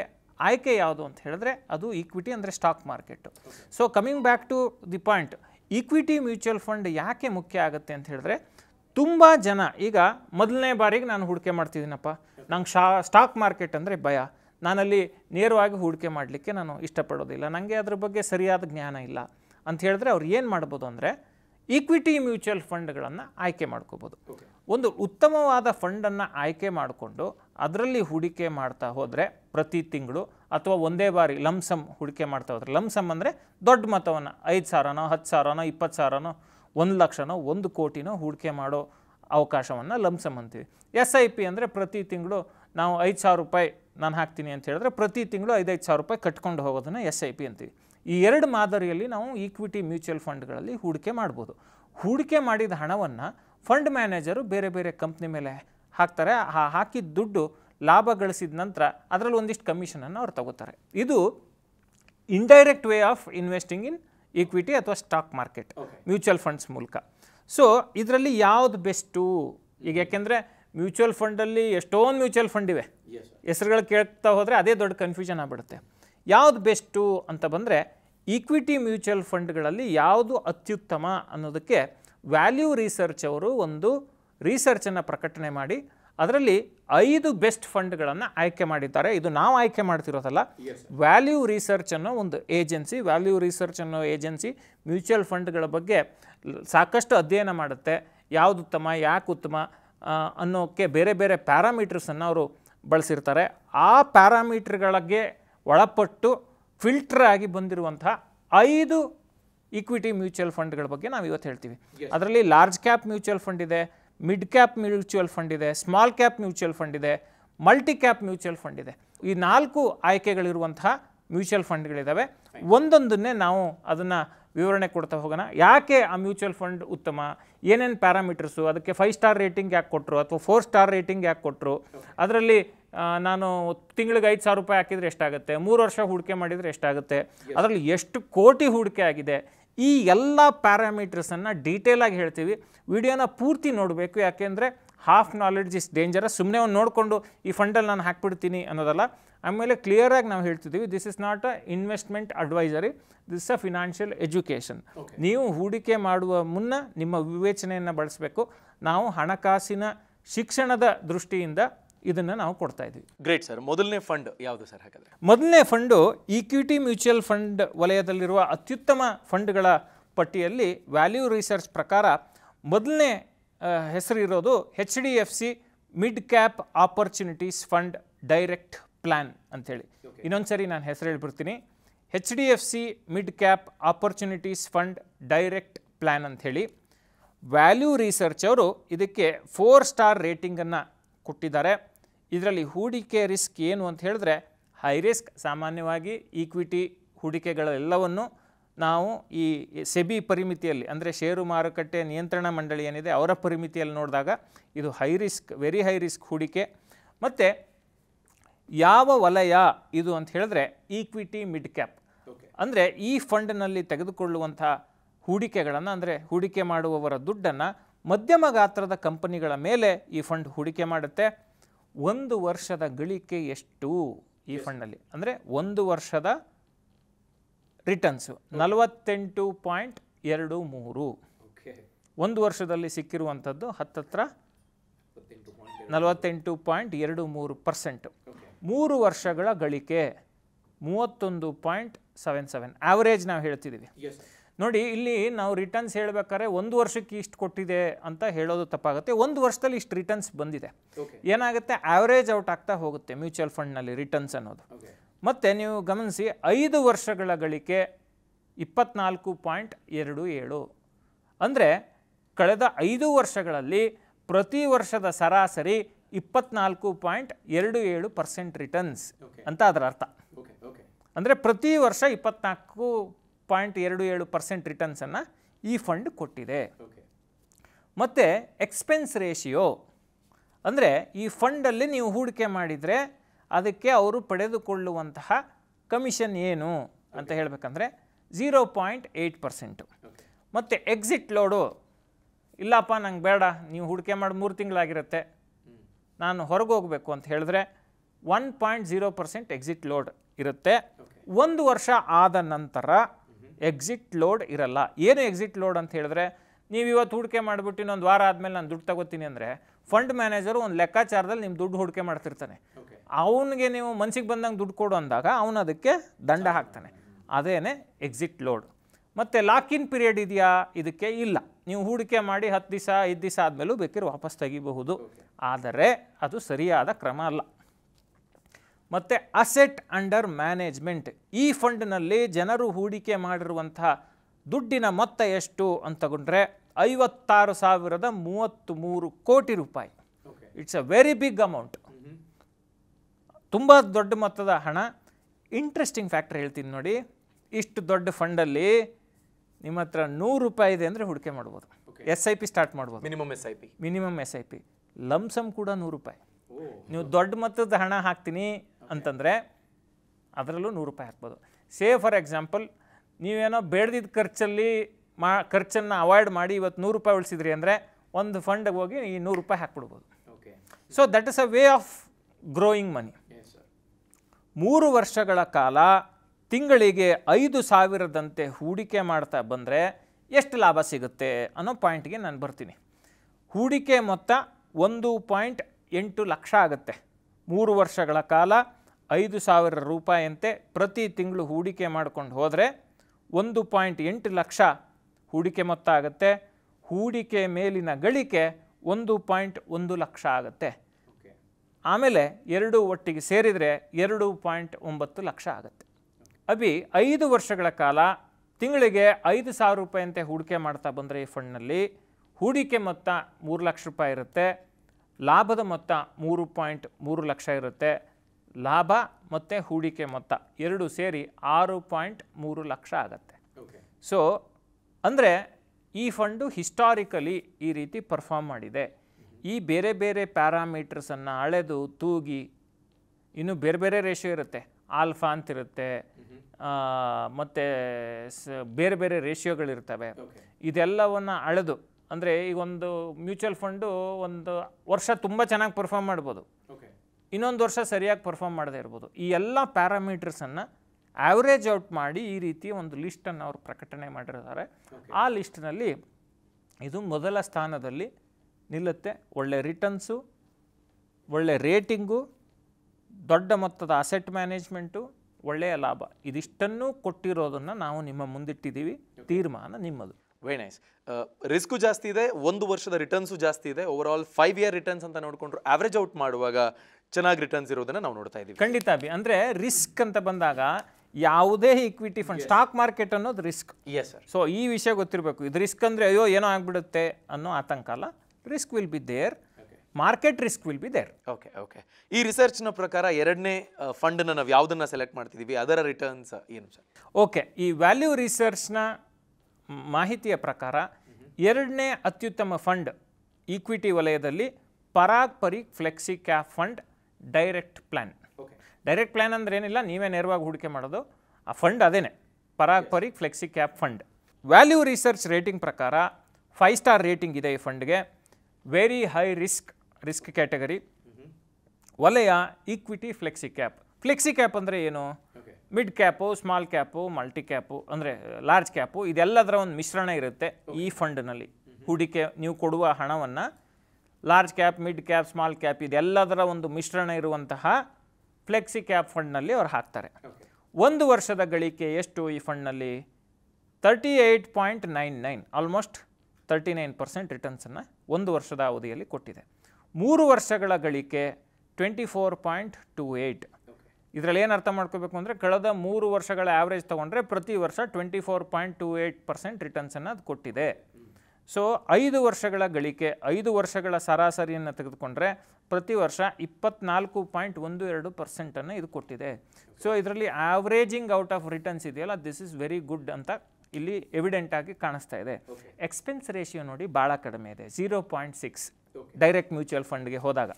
ಆಯ್ಕೆ ಯಾವುದು ಅಂತ ಹೇಳಿದ್ರೆ ಅದು ಈಕ್ವಿಟಿ ಅಂದರೆ stock market so coming back to the point equity mutual fund ಯಾಕೆ ಮುಖ್ಯ ಆಗುತ್ತೆ ಅಂತ ಹೇಳಿದ್ರೆ ತುಂಬ ಜನ ಈಗ ಮೊದಲನೇ ಬಾರಿಗೆ ನಾನು ಹೂಡಿಕೆ ಮಾಡ್ತಿದ್ದೀನಪ್ಪ ನಂಗೆ ಶಾ ಸ್ಟಾಕ್ ಮಾರ್ಕೆಟ್ ಅಂದರೆ ಭಯ ನಾನಲ್ಲಿ ನೇರವಾಗಿ ಹೂಡಿಕೆ ಮಾಡಲಿಕ್ಕೆ ನಾನು ಇಷ್ಟಪಡೋದಿಲ್ಲ ನನಗೆ ಅದ್ರ ಬಗ್ಗೆ ಸರಿಯಾದ ಜ್ಞಾನ ಇಲ್ಲ ಅಂತ ಹೇಳಿದ್ರೆ ಅವ್ರು ಏನು ಮಾಡ್ಬೋದು ಅಂದರೆ ಈಕ್ವಿಟಿ ಮ್ಯೂಚುವಲ್ ಫಂಡ್ಗಳನ್ನು ಆಯ್ಕೆ ಮಾಡ್ಕೋಬೋದು ಒಂದು ಉತ್ತಮವಾದ ಫಂಡನ್ನು ಆಯ್ಕೆ ಮಾಡಿಕೊಂಡು ಅದರಲ್ಲಿ ಹೂಡಿಕೆ ಮಾಡ್ತಾ ಹೋದರೆ ಪ್ರತಿ ತಿಂಗಳು ಅಥವಾ ಒಂದೇ ಬಾರಿ ಲಂಸಮ್ ಹೂಡಿಕೆ ಮಾಡ್ತಾ ಹೋದರೆ ಲಂಸಮ್ ಅಂದರೆ ದೊಡ್ಡ ಮೊತ್ತವನ್ನು ಐದು ಸಾವಿರನೋ ಹತ್ತು ಸಾವಿರನೋ ಇಪ್ಪತ್ತು ಸಾವಿರನೋ ಒಂದು ಲಕ್ಷನೋ ಒಂದು ಕೋಟಿನೋ ಹೂಡಿಕೆ ಮಾಡೋ ಅವಕಾಶವನ್ನು ಲಂಸಮ್ ಅಂತೀವಿ ಎಸ್ ಐ ಪಿ ಅಂದರೆ ಪ್ರತಿ ತಿಂಗಳು ನಾವು ಐದು ಸಾವಿರ ರೂಪಾಯಿ ನಾನು ಹಾಕ್ತೀನಿ ಅಂತ ಹೇಳಿದ್ರೆ ಪ್ರತಿ ತಿಂಗಳು ಐದೈದು ಸಾವಿರ ರೂಪಾಯಿ ಕಟ್ಕೊಂಡು ಹೋಗೋದನ್ನು ಎಸ್ ಐ ಪಿ ಅಂತೀವಿ ಈ ಎರಡು ಮಾದರಿಯಲ್ಲಿ ನಾವು ಈಕ್ವಿಟಿ ಮ್ಯೂಚುವಲ್ ಫಂಡ್ಗಳಲ್ಲಿ ಹೂಡಿಕೆ ಮಾಡ್ಬೋದು ಹೂಡಿಕೆ ಮಾಡಿದ ಹಣವನ್ನು ಫಂಡ್ ಮ್ಯಾನೇಜರು ಬೇರೆ ಬೇರೆ ಕಂಪ್ನಿ ಮೇಲೆ ಹಾಕ್ತಾರೆ ಆ ಹಾಕಿದ ದುಡ್ಡು ಲಾಭ ಗಳಿಸಿದ ನಂತರ ಅದರಲ್ಲಿ ಒಂದಿಷ್ಟು ಕಮಿಷನನ್ನು ಅವ್ರು ತಗೋತಾರೆ ಇದು indirect way of investing in equity ಅಥವಾ ಸ್ಟಾಕ್ ಮಾರ್ಕೆಟ್ ಮ್ಯೂಚುವಲ್ ಫಂಡ್ಸ್ ಮೂಲಕ ಸೊ ಇದರಲ್ಲಿ ಯಾವುದು ಬೆಸ್ಟು ಈಗ ಯಾಕೆಂದರೆ ಮ್ಯೂಚುವಲ್ ಫಂಡಲ್ಲಿ ಎಷ್ಟೊಂದು ಮ್ಯೂಚುವಲ್ ಫಂಡ್ ಇವೆ ಹೆಸರುಗಳು ಕೇಳ್ತಾ ಹೋದರೆ ಅದೇ ದೊಡ್ಡ ಕನ್ಫ್ಯೂಷನ್ ಆಗಿಬಿಡುತ್ತೆ ಯಾವುದು ಬೆಸ್ಟು ಅಂತ ಬಂದರೆ ಈಕ್ವಿಟಿ ಮ್ಯೂಚುವಲ್ ಫಂಡ್ಗಳಲ್ಲಿ ಯಾವುದು ಅತ್ಯುತ್ತಮ ಅನ್ನೋದಕ್ಕೆ ವ್ಯಾಲ್ಯೂ ರಿಸರ್ಚ್ ಅವರು ಒಂದು ರಿಸರ್ಚನ್ನು ಪ್ರಕಟಣೆ ಮಾಡಿ ಅದರಲ್ಲಿ ಐದು ಬೆಸ್ಟ್ ಫಂಡ್ಗಳನ್ನು ಆಯ್ಕೆ ಮಾಡಿದ್ದಾರೆ ಇದು ನಾವು ಆಯ್ಕೆ ಮಾಡ್ತಿರೋದಲ್ಲ ವ್ಯಾಲ್ಯೂ ರಿಸರ್ಚ್ ಅನ್ನೋ ಒಂದು ಏಜೆನ್ಸಿ ವ್ಯಾಲ್ಯೂ ರಿಸರ್ಚ್ ಅನ್ನೋ ಏಜೆನ್ಸಿ ಮ್ಯೂಚುವಲ್ ಫಂಡ್ಗಳ ಬಗ್ಗೆ ಸಾಕಷ್ಟು ಅಧ್ಯಯನ ಮಾಡುತ್ತೆ ಯಾವುದು ಉತ್ತಮ ಯಾಕೆ ಉತ್ತಮ ಅನ್ನೋಕ್ಕೆ ಬೇರೆ ಬೇರೆ ಪ್ಯಾರಾಮೀಟರ್ಸನ್ನು ಅವರು ಬಳಸಿರ್ತಾರೆ ಆ ಪ್ಯಾರಾಮೀಟ್ರ್ಗಳಿಗೆ ಒಳಪಟ್ಟು ಫಿಲ್ಟರ್ ಆಗಿ ಬಂದಿರುವಂತಹ ಐದು ಈಕ್ವಿಟಿ ಮ್ಯೂಚುವಲ್ ಫಂಡ್ಗಳ ಬಗ್ಗೆ ನಾವು ಇವತ್ತು ಹೇಳ್ತೀವಿ ಅದರಲ್ಲಿ ಲಾರ್ಜ್ ಕ್ಯಾಪ್ ಮ್ಯೂಚುವಲ್ ಫಂಡ್ ಇದೆ ಮಿಡ್ ಕ್ಯಾಪ್ ಮ್ಯೂಚುವಲ್ ಫಂಡ್ ಇದೆ ಸ್ಮಾಲ್ ಕ್ಯಾಪ್ ಮ್ಯೂಚುವಲ್ ಫಂಡ್ ಇದೆ ಮಲ್ಟಿ ಕ್ಯಾಪ್ ಮ್ಯೂಚುವಲ್ ಫಂಡ್ ಇದೆ ಈ ನಾಲ್ಕು ಆಯ್ಕೆಗಳಿರುವಂತಹ ಮ್ಯೂಚುವಲ್ ಫಂಡ್ಗಳಿದ್ದಾವೆ ಒಂದೊಂದನ್ನೇ ನಾವು ಅದನ್ನು ವಿವರಣೆ ಕೊಡ್ತಾ ಹೋಗೋಣ ಯಾಕೆ ಆ ಮ್ಯೂಚುವಲ್ ಫಂಡ್ ಉತ್ತಮ ಏನೇನು ಪ್ಯಾರಾಮೀಟರ್ಸು ಅದಕ್ಕೆ ಫೈವ್ ಸ್ಟಾರ್ ರೇಟಿಂಗ್ ಯಾಕೆ ಕೊಟ್ಟರು ಅಥವಾ ಫೋರ್ ಸ್ಟಾರ್ ರೇಟಿಂಗ್ ಯಾಕೆ ಕೊಟ್ಟರು ಅದರಲ್ಲಿ ನಾನು ತಿಂಗಳಿಗೆ ಐದು ಸಾವಿರ ರೂಪಾಯಿ ಹಾಕಿದರೆ ಎಷ್ಟಾಗುತ್ತೆ ಮೂರು ವರ್ಷ ಹೂಡಿಕೆ ಮಾಡಿದರೆ ಎಷ್ಟಾಗುತ್ತೆ ಅದರಲ್ಲಿ ಎಷ್ಟು ಕೋಟಿ ಹೂಡಿಕೆ ಆಗಿದೆ ಈ ಎಲ್ಲ ಪ್ಯಾರಾಮೀಟರ್ಸನ್ನು ಡೀಟೇಲಾಗಿ ಹೇಳ್ತೀವಿ ವಿಡಿಯೋನ ಪೂರ್ತಿ ನೋಡಬೇಕು ಯಾಕೆಂದರೆ ಹಾಫ್ ನಾಲೆಡ್ಜ್ ಇಸ್ ಡೇಂಜರಸ್ ಸುಮ್ಮನೆ ಒಂದು ನೋಡಿಕೊಂಡು ಈ ಫಂಡಲ್ಲಿ ನಾನು ಹಾಕ್ಬಿಡ್ತೀನಿ ಅನ್ನೋದಲ್ಲ ಆಮೇಲೆ ಕ್ಲಿಯರಾಗಿ ನಾವು ಹೇಳ್ತಿದ್ದೀವಿ this is not a investment advisory this a financial education ನೀವು ಹೂಡಿಕೆ ಮಾಡುವ ಮುನ್ನ ನಿಮ್ಮ ವಿವೇಚನೆಯನ್ನು ಬಳಸಬೇಕು ನಾವು ಹಣಕಾಸಿನ ಶಿಕ್ಷಣದ ದೃಷ್ಟಿಯಿಂದ ಇದನ್ನು ನಾವು ಕೊಡ್ತಾ ಇದ್ವಿ ಗ್ರೇಟ್ ಸರ್ ಮೊದಲನೇ ಫಂಡ್ ಯಾವುದು ಸರ್ ಹಾಗಾದರೆ ಮೊದಲನೇ ಫಂಡು ಈಕ್ವಿಟಿ ಮ್ಯೂಚುವಲ್ ಫಂಡ್ ವಲಯದಲ್ಲಿರುವ ಅತ್ಯುತ್ತಮ ಫಂಡ್ಗಳ ಪಟ್ಟಿಯಲ್ಲಿ ವ್ಯಾಲ್ಯೂ ರಿಸರ್ಚ್ ಪ್ರಕಾರ ಮೊದಲನೇ ಇರೋದು H D F C mid cap opportunities fund direct plan ಅಂಥೇಳಿ ಇನ್ನೊಂದು ಸರಿ ನಾನು ಹೆಸರು ಹೇಳ್ಬಿಡ್ತೀನಿ H D F C mid cap opportunities fund direct plan ಅಂಥೇಳಿ ವ್ಯಾಲ್ಯೂ ರಿಸರ್ಚ್ ಅವರು ಇದಕ್ಕೆ ಫೋರ್ ಸ್ಟಾರ್ ರೇಟಿಂಗನ್ನು ಕೊಟ್ಟಿದ್ದಾರೆ ಇದರಲ್ಲಿ ಹೂಡಿಕೆ ರಿಸ್ಕ್ ಏನು ಅಂತ ಹೇಳಿದ್ರೆ ಹೈ ರಿಸ್ಕ್ ಸಾಮಾನ್ಯವಾಗಿ ಈಕ್ವಿಟಿ ಹೂಡಿಕೆಗಳೆಲ್ಲವನ್ನು ನಾವು ಈ ಸೆಬಿ ಪರಿಮಿತಿಯಲ್ಲಿ ಅಂದರೆ ಷೇರು ಮಾರುಕಟ್ಟೆ ನಿಯಂತ್ರಣ ಮಂಡಳಿ ಏನಿದೆ ಅವರ ಪರಿಮಿತಿಯಲ್ಲಿ ನೋಡಿದಾಗ ಇದು high risk very high risk ಹೂಡಿಕೆ ಮತ್ತು ಯಾವ ವಲಯ ಇದು ಅಂತ ಹೇಳಿದ್ರೆ ಈಕ್ವಿಟಿ ಮಿಡ್ ಕ್ಯಾಪ್ ಅಂದರೆ ಈ ಫಂಡ್ನಲ್ಲಿ ತೆಗೆದುಕೊಳ್ಳುವಂಥ ಹೂಡಿಕೆಗಳನ್ನು ಅಂದರೆ ಹೂಡಿಕೆ ಮಾಡುವವರ ದುಡ್ಡನ್ನು ಮಧ್ಯಮ ಗಾತ್ರದ ಕಂಪನಿಗಳ ಮೇಲೆ ಈ ಫಂಡ್ ಹೂಡಿಕೆ ಮಾಡುತ್ತೆ ಒಂದು ವರ್ಷದ ಗಳಿಕೆ ಎಷ್ಟು ಈ ಫಂಡಲ್ಲಿ ಅಂದರೆ ಒಂದು ವರ್ಷದ ರಿಟರ್ನ್ಸು ನಲವತ್ತೆಂಟು ಪಾಯಿಂಟ್ ಎರಡು ಮೂರು ಒಂದು ವರ್ಷದಲ್ಲಿ ಸಿಕ್ಕಿರುವಂಥದ್ದು ಹತ್ತತ್ರ ನಲವತ್ತೆಂಟು ಪಾಯಿಂಟ್ ಎರಡು ಮೂರು ಪರ್ಸೆಂಟು ಮೂರು ವರ್ಷಗಳ ಗಳಿಕೆ ಮೂವತ್ತೊಂದು ಪಾಯಿಂಟ್ ಸೆವೆನ್ ಸೆವೆನ್ ಆವರೇಜ್ ನಾವು ಹೇಳ್ತಿದ್ದೀವಿ ನೋಡಿ ಇಲ್ಲಿ ನಾವು ರಿಟರ್ನ್ಸ್ ಹೇಳಬೇಕಾದ್ರೆ ಒಂದು ವರ್ಷಕ್ಕೆ ಇಷ್ಟು ಕೊಟ್ಟಿದೆ ಅಂತ ಹೇಳೋದು ತಪ್ಪಾಗುತ್ತೆ ಒಂದು ವರ್ಷದಲ್ಲಿ ಇಷ್ಟು ರಿಟರ್ನ್ಸ್ ಬಂದಿದೆ ಏನಾಗುತ್ತೆ ಆವರೇಜ್ ಔಟ್ ಆಗ್ತಾ ಹೋಗುತ್ತೆ ಮ್ಯೂಚುವಲ್ ಫಂಡ್ನಲ್ಲಿ ರಿಟರ್ನ್ಸ್ ಅನ್ನೋದು ಮತ್ತು ನೀವು ಗಮನಿಸಿ ಐದು ವರ್ಷಗಳ ಗಳಿಕೆ ಇಪ್ಪತ್ನಾಲ್ಕು ಪಾಯಿಂಟ್ ಎರಡು ಏಳು ಅಂದರೆ ಕಳೆದ ಐದು ವರ್ಷಗಳಲ್ಲಿ ಪ್ರತಿ ವರ್ಷದ ಸರಾಸರಿ ಇಪ್ಪತ್ನಾಲ್ಕು ಪಾಯಿಂಟ್ ಎರಡು ಏಳು ಪರ್ಸೆಂಟ್ ರಿಟರ್ನ್ಸ್ ಅಂತ ಅದರ ಅರ್ಥ ಅಂದರೆ ಪ್ರತಿ ವರ್ಷ ಇಪ್ಪತ್ನಾಲ್ಕು ಪಾಯಿಂಟ್ ಎರಡು ಏಳು ಪರ್ಸೆಂಟ್ ರಿಟರ್ನ್ಸನ್ನು ಈ ಫಂಡ್ ಕೊಟ್ಟಿದೆ ಮತ್ತು ಎಕ್ಸ್ಪೆನ್ಸ್ ರೇಷಿಯೋ ಅಂದರೆ ಈ ಫಂಡಲ್ಲಿ ನೀವು ಹೂಡಿಕೆ ಮಾಡಿದರೆ ಅದಕ್ಕೆ ಅವರು ಪಡೆದುಕೊಳ್ಳುವಂತಹ ಕಮಿಷನ್ ಏನು ಅಂತ ಹೇಳಬೇಕಂದ್ರೆ ಜೀರೋ ಪಾಯಿಂಟ್ ಏಯ್ಟ್ ಪರ್ಸೆಂಟು ಮತ್ತು ಎಕ್ಸಿಟ್ ಲೋಡು ಇಲ್ಲಪ್ಪ ನಂಗೆ ಬೇಡ ನೀವು ಹೂಡಿಕೆ ಮಾಡಿ ಮೂರು ತಿಂಗಳಾಗಿರುತ್ತೆ ನಾನು ಹೊರಗೆ ಹೋಗಬೇಕು ಅಂತ ಹೇಳಿದ್ರೆ one point zero percent exit load ಇರುತ್ತೆ ಒಂದು ವರ್ಷ ಆದ ನಂತರ ಎಕ್ಸಿಟ್ ಲೋಡ್ ಇರಲ್ಲ ಏನು ಎಕ್ಸಿಟ್ ಲೋಡ್ ಅಂತ ಹೇಳಿದ್ರೆ ನೀವು ಇವತ್ತು ಹೂಡಿಕೆ ಮಾಡಿಬಿಟ್ಟು ಇನ್ನೊಂದು ವಾರ ಆದಮೇಲೆ ನಾನು ದುಡ್ಡು ತಗೋತೀನಿ ಅಂದರೆ ಫಂಡ್ ಮ್ಯಾನೇಜರು ಒಂದು ಲೆಕ್ಕಾಚಾರದಲ್ಲಿ ನಿಮ್ಮ ದುಡ್ಡು ಹೂಡಿಕೆ ಮಾಡ್ತಿರ್ತಾನೆ ಅವನಿಗೆ ನೀವು ಮನ್ಸಿಗೆ ಬಂದಂಗೆ ದುಡ್ಡು ಕೊಡು ಅಂದಾಗ ಅವನು ಅದಕ್ಕೆ ದಂಡ ಹಾಕ್ತಾನೆ ಅದೇನೆ ಎಕ್ಸಿಟ್ ಲೋಡ್ ಮತ್ತು ಲಾಕ್ ಇನ್ ಪೀರಿಯಡ್ ಇದೆಯಾ ಇದಕ್ಕೆ ಇಲ್ಲ ನೀವು ಹೂಡಿಕೆ ಮಾಡಿ ಹತ್ತು ದಿವಸ ಐದು ದಿವಸ ಆದಮೇಲೂ ಬೇಕಿದ್ರೆ ವಾಪಸ್ ತೆಗಿಬಹುದು ಆದರೆ ಅದು ಸರಿಯಾದ ಕ್ರಮ ಅಲ್ಲ ಮತ್ತು ಅಸೆಟ್ ಅಂಡರ್ ಮ್ಯಾನೇಜ್ಮೆಂಟ್ ಈ ಫಂಡ್ನಲ್ಲಿ ಜನರು ಹೂಡಿಕೆ ಮಾಡಿರುವಂಥ ದುಡ್ಡಿನ ಮೊತ್ತ ಎಷ್ಟು ಅಂತ ತಗೊಂಡ್ರೆ ಐವತ್ತಾರು ಸಾವಿರದ ಮೂವತ್ತು ಮೂರು ಕೋಟಿ ರೂಪಾಯಿ it's a very big amount ತುಂಬ ದೊಡ್ಡ ಮೊತ್ತದ ಹಣ ಇಂಟ್ರೆಸ್ಟಿಂಗ್ ಫ್ಯಾಕ್ಟರ್ ಹೇಳ್ತೀನಿ ನೋಡಿ ಇಷ್ಟು ದೊಡ್ಡ ಫಂಡಲ್ಲಿ ನಿಮ್ಮ ಹತ್ರ ನೂರು ರೂಪಾಯಿ ಇದೆ ಅಂದರೆ ಹೂಡಿಕೆ ಮಾಡ್ಬೋದು ಎಸ್ ಐ ಪಿ ಸ್ಟಾರ್ಟ್ ಮಾಡ್ಬೋದು minimum S I P minimum S I P lump sum ಕೂಡ ನೂರು ರೂಪಾಯಿ ನೀವು ದೊಡ್ಡ ಮೊತ್ತದ ಹಣ ಹಾಕ್ತೀನಿ ಅಂತಂದರೆ ಅದರಲ್ಲೂ ನೂರು ರೂಪಾಯಿ ಹಾಕ್ಬೋದು ಸೇ ಫಾರ್ ಎಕ್ಸಾಂಪಲ್ ನೀವೇನೋ ಬೇಡದಿದ್ದ ಖರ್ಚಲ್ಲಿ ಮಾ ಖರ್ಚನ್ನು ಅವಾಯ್ಡ್ ಮಾಡಿ ಇವತ್ತು ನೂರು ರೂಪಾಯಿ ಉಳಿಸಿದ್ರಿ ಅಂದರೆ ಒಂದು ಫಂಡ್ಗೆ ಹೋಗಿ ಈ ನೂರು ರೂಪಾಯಿ ಹಾಕ್ಬಿಡ್ಬೋದು so that is a way of growing money ಮೂರು ವರ್ಷಗಳ ಕಾಲ ತಿಂಗಳಿಗೆ ಐದು ಸಾವಿರದಂತೆ ಹೂಡಿಕೆ ಮಾಡ್ತಾ ಬಂದರೆ ಎಷ್ಟು ಲಾಭ ಸಿಗುತ್ತೆ ಅನ್ನೋ ಪಾಯಿಂಟ್ಗೆ ನಾನು ಬರ್ತೀನಿ ಹೂಡಿಕೆ ಮೊತ್ತ ಒಂದು ಪಾಯಿಂಟ್ ಎಂಟು ಲಕ್ಷ ಆಗುತ್ತೆ ಮೂರು ವರ್ಷಗಳ ಕಾಲ ಐದು ಸಾವಿರ ರೂಪಾಯಿಯಂತೆ ಪ್ರತಿ ತಿಂಗಳು ಹೂಡಿಕೆ ಮಾಡಿಕೊಂಡು ಹೋದರೆ ಒಂದು ಪಾಯಿಂಟ್ ಎಂಟು ಲಕ್ಷ ಹೂಡಿಕೆ ಮೊತ್ತ ಆಗುತ್ತೆ ಹೂಡಿಕೆ ಮೇಲಿನ ಗಳಿಕೆ ಒಂದು ಪಾಯಿಂಟ್ ಒಂದು ಲಕ್ಷ ಆಗುತ್ತೆ ಆಮೇಲೆ ಎರಡು ಒಟ್ಟಿಗೆ ಸೇರಿದರೆ ಎರಡು ಪಾಯಿಂಟ್ ಒಂಬತ್ತು ಲಕ್ಷ ಆಗುತ್ತೆ ಅಭಿ ಐದು ವರ್ಷಗಳ ಕಾಲ ತಿಂಗಳಿಗೆ ಐದು ಸಾವಿರ ರೂಪಾಯಿಯಂತೆ ಹೂಡಿಕೆ ಮಾಡ್ತಾ ಬಂದರೆ ಈ ಫಂಡ್ನಲ್ಲಿ ಹೂಡಿಕೆ ಮೊತ್ತ ಮೂರು ಲಕ್ಷ ರೂಪಾಯಿ ಇರುತ್ತೆ ಲಾಭದ ಮೊತ್ತ ಮೂರು ಪಾಯಿಂಟ್ ಮೂರು ಲಕ್ಷ ಇರುತ್ತೆ ಲಾಭ ಮತ್ತು ಹೂಡಿಕೆ ಮೊತ್ತ ಎರಡು ಸೇರಿ ಆರು ಪಾಯಿಂಟ್ ಮೂರು ಲಕ್ಷ ಆಗತ್ತೆ ಸೊ ಅಂದರೆ ಈ ಫಂಡು ಹಿಸ್ಟಾರಿಕಲಿ ಈ ರೀತಿ ಪರ್ಫಾರ್ಮ್ ಮಾಡಿದೆ ಈ ಬೇರೆ ಬೇರೆ ಪ್ಯಾರಾಮೀಟರ್ಸನ್ನು ಅಳೆದು ತೂಗಿ ಇನ್ನು ಬೇರೆ ಬೇರೆ ರೇಷಿಯೋ ಇರುತ್ತೆ ಆಲ್ಫಾ ಅಂತಿರುತ್ತೆ ಮತ್ತು ಬೇರೆ ಬೇರೆ ರೇಷಿಯೋಗಳಿರ್ತವೆ ಇದೆಲ್ಲವನ್ನು ಅಳೆದು ಅಂದರೆ ಈಗ ಒಂದು ಮ್ಯೂಚುವಲ್ ಫಂಡು ಒಂದು ವರ್ಷ ತುಂಬ ಚೆನ್ನಾಗಿ ಪರ್ಫಾರ್ಮ್ ಮಾಡ್ಬೋದು ಇನ್ನೊಂದು ವರ್ಷ ಸರಿಯಾಗಿ ಪರ್ಫಾರ್ಮ್ ಮಾಡದೇ ಇರ್ಬೋದು ಈ ಎಲ್ಲ ಪ್ಯಾರಾಮೀಟರ್ಸನ್ನು ಆ್ಯಾವ್ರೇಜ್ ಔಟ್ ಮಾಡಿ ಈ ರೀತಿ ಒಂದು ಲಿಸ್ಟನ್ನು ಅವರು ಪ್ರಕಟಣೆ ಮಾಡಿರ್ತಾರೆ ಆ ಲಿಸ್ಟ್ನಲ್ಲಿ ಇದು ಮೊದಲ ಸ್ಥಾನದಲ್ಲಿ ನಿಲ್ಲುತ್ತೆ ಒಳ್ಳೆ ರಿಟರ್ನ್ಸು ಒಳ್ಳೆ ರೇಟಿಂಗು ದೊಡ್ಡ ಮೊತ್ತದ ಅಸೆಟ್ ಮ್ಯಾನೇಜ್ಮೆಂಟು ಒಳ್ಳೆಯ ಲಾಭ ಇದಿಷ್ಟನ್ನೂ ಕೊಟ್ಟಿರೋದನ್ನು ನಾವು ನಿಮ್ಮ ಮುಂದಿಟ್ಟಿದ್ದೀವಿ ತೀರ್ಮಾನ ನಿಮ್ಮದು ವೆರಿ ನೈಸ್ ರಿಸ್ಕು ಜಾಸ್ತಿ ಇದೆ ಒಂದು ವರ್ಷದ ರಿಟರ್ನ್ಸು ಜಾಸ್ತಿ ಇದೆ overall five year returns ಅಂತ ನೋಡಿಕೊಂಡ್ರು ಆವ್ರೇಜ್ ಔಟ್ ಮಾಡುವಾಗ ಚೆನ್ನಾಗಿ ರಿಟರ್ನ್ಸ್ ಇರೋದನ್ನ ನಾವು ನೋಡ್ತಾ ಇದೀವಿ ಖಂಡಿತ ಬಿ ಅಂದ್ರೆ ರಿಸ್ಕ್ ಅಂತ ಬಂದಾಗ ಯಾವುದೇ ಇಕ್ವಿಟಿ ಫಂಡ್ ಸ್ಟಾಕ್ ಮಾರ್ಕೆಟ್ ಅನ್ನೋದು ರಿಸ್ಕ್ ಎಸ್ ಸರ್ ಸೊ ಈ ವಿಷಯ ಗೊತ್ತಿರಬೇಕು ಇದು ರಿಸ್ಕ್ ಅಂದ್ರೆ ಅಯ್ಯೋ ಏನೋ ಆಗ್ಬಿಡುತ್ತೆ ಅನ್ನೋ ಆತಂಕ ಅಲ್ಲ risk will be there market risk will be there okay okay ಈ ರಿಸರ್ಚ್ ನ ಪ್ರಕಾರ ಎರಡನೇ ಫಂಡ್ ನ ನಾವು ಯಾವುದನ್ನು ಸೆಲೆಕ್ಟ್ ಮಾಡ್ತಿದೀವಿ ಅದರ ರಿಟರ್ನ್ಸ್ ಏನು ಸರ್ ಓಕೆ ಈ ವ್ಯಾಲ್ಯೂ ರಿಸರ್ಚ್ ನ ಮಾಹಿತಿಯ ಪ್ರಕಾರ ಎರಡನೇ ಅತ್ಯುತ್ತಮ ಫಂಡ್ ಈಕ್ವಿಟಿ ವಲಯದಲ್ಲಿ Parag Parikh flexi cap fund direct plan direct plan ಅಂದ್ರೆ ಏನಿಲ್ಲ ನೀವೇ ನೇರವಾಗಿ ಹೂಡಿಕೆ ಮಾಡೋದು ಆ ಫಂಡ್ ಅದೇನೆ Parag Parikh flexi cap fund value research rating ಪ್ರಕಾರ ಫೈವ್ ಸ್ಟಾರ್ ರೇಟಿಂಗ್ ಇದೆ ಈ ಫಂಡ್ಗೆ very high risk risk category ವಲಯ equity flexi cap flexi cap ಅಂದರೆ ಏನು mid cap small cap multi cap ಅಂದರೆ ಲಾರ್ಜ್ ಕ್ಯಾಪು ಇದೆಲ್ಲದರ ಒಂದು ಮಿಶ್ರಣ ಇರುತ್ತೆ ಈ ಫಂಡ್ನಲ್ಲಿ ಹೂಡಿಕೆ ನೀವು ಕೊಡುವ ಹಣವನ್ನು large cap mid cap small cap ಇದೆಲ್ಲದರ ಒಂದು ಮಿಶ್ರಣ ಇರುವಂತಹ ಫ್ಲೆಕ್ಸಿ ಕ್ಯಾಪ್ ಫಂಡ್ನಲ್ಲಿ ಅವ್ರು ಹಾಕ್ತಾರೆ ಒಂದು ವರ್ಷದ ಗಳಿಕೆ ಎಷ್ಟು ಈ ಫಂಡ್ನಲ್ಲಿ thirty eight point nine nine almost thirty nine percent ರಿಟರ್ನ್ಸನ್ನು ಒಂದು ವರ್ಷದ ಅವಧಿಯಲ್ಲಿ ಕೊಟ್ಟಿದೆ ಮೂರು ವರ್ಷಗಳ ಗಳಿಕೆ twenty four point two eight ಇದರಲ್ಲಿ ಏನು ಅರ್ಥ ಮಾಡ್ಕೋಬೇಕು ಅಂದರೆ ಕಳೆದ ಮೂರು ವರ್ಷಗಳ ಆ್ಯಾವ್ರೇಜ್ ತೊಗೊಂಡ್ರೆ ಪ್ರತಿ ವರ್ಷ twenty four point two eight percent ರಿಟರ್ನ್ಸನ್ನು ಅದು ಕೊಟ್ಟಿದೆ ಸೊ ಐದು ವರ್ಷಗಳ ಗಳಿಕೆ ಐದು ವರ್ಷಗಳ ಸರಾಸರಿಯನ್ನು ತೆಗೆದುಕೊಂಡ್ರೆ ಪ್ರತಿ ವರ್ಷ ಇಪ್ಪತ್ನಾಲ್ಕು ಪಾಯಿಂಟ್ ಒಂದು ಎರಡು ಪರ್ಸೆಂಟನ್ನು ಇದು ಕೊಟ್ಟಿದೆ ಸೊ ಇದರಲ್ಲಿ ಆವ್ರೇಜಿಂಗ್ ಔಟ್ ಆಫ್ ರಿಟರ್ನ್ಸ್ ಇದೆಯಲ್ಲ ದಿಸ್ ಇಸ್ ವೆರಿ ಗುಡ್ ಅಂತ ಇಲ್ಲಿ ಎವಿಡೆಂಟ್ ಆಗಿ ಕಾಣಿಸ್ತಾ ಇದೆ ಎಕ್ಸ್ಪೆನ್ಸ್ ರೇಷಿಯೋ ನೋಡಿ ಭಾಳ ಕಡಿಮೆ ಇದೆ zero point six direct mutual ಫಂಡ್ಗೆ ಹೋದಾಗ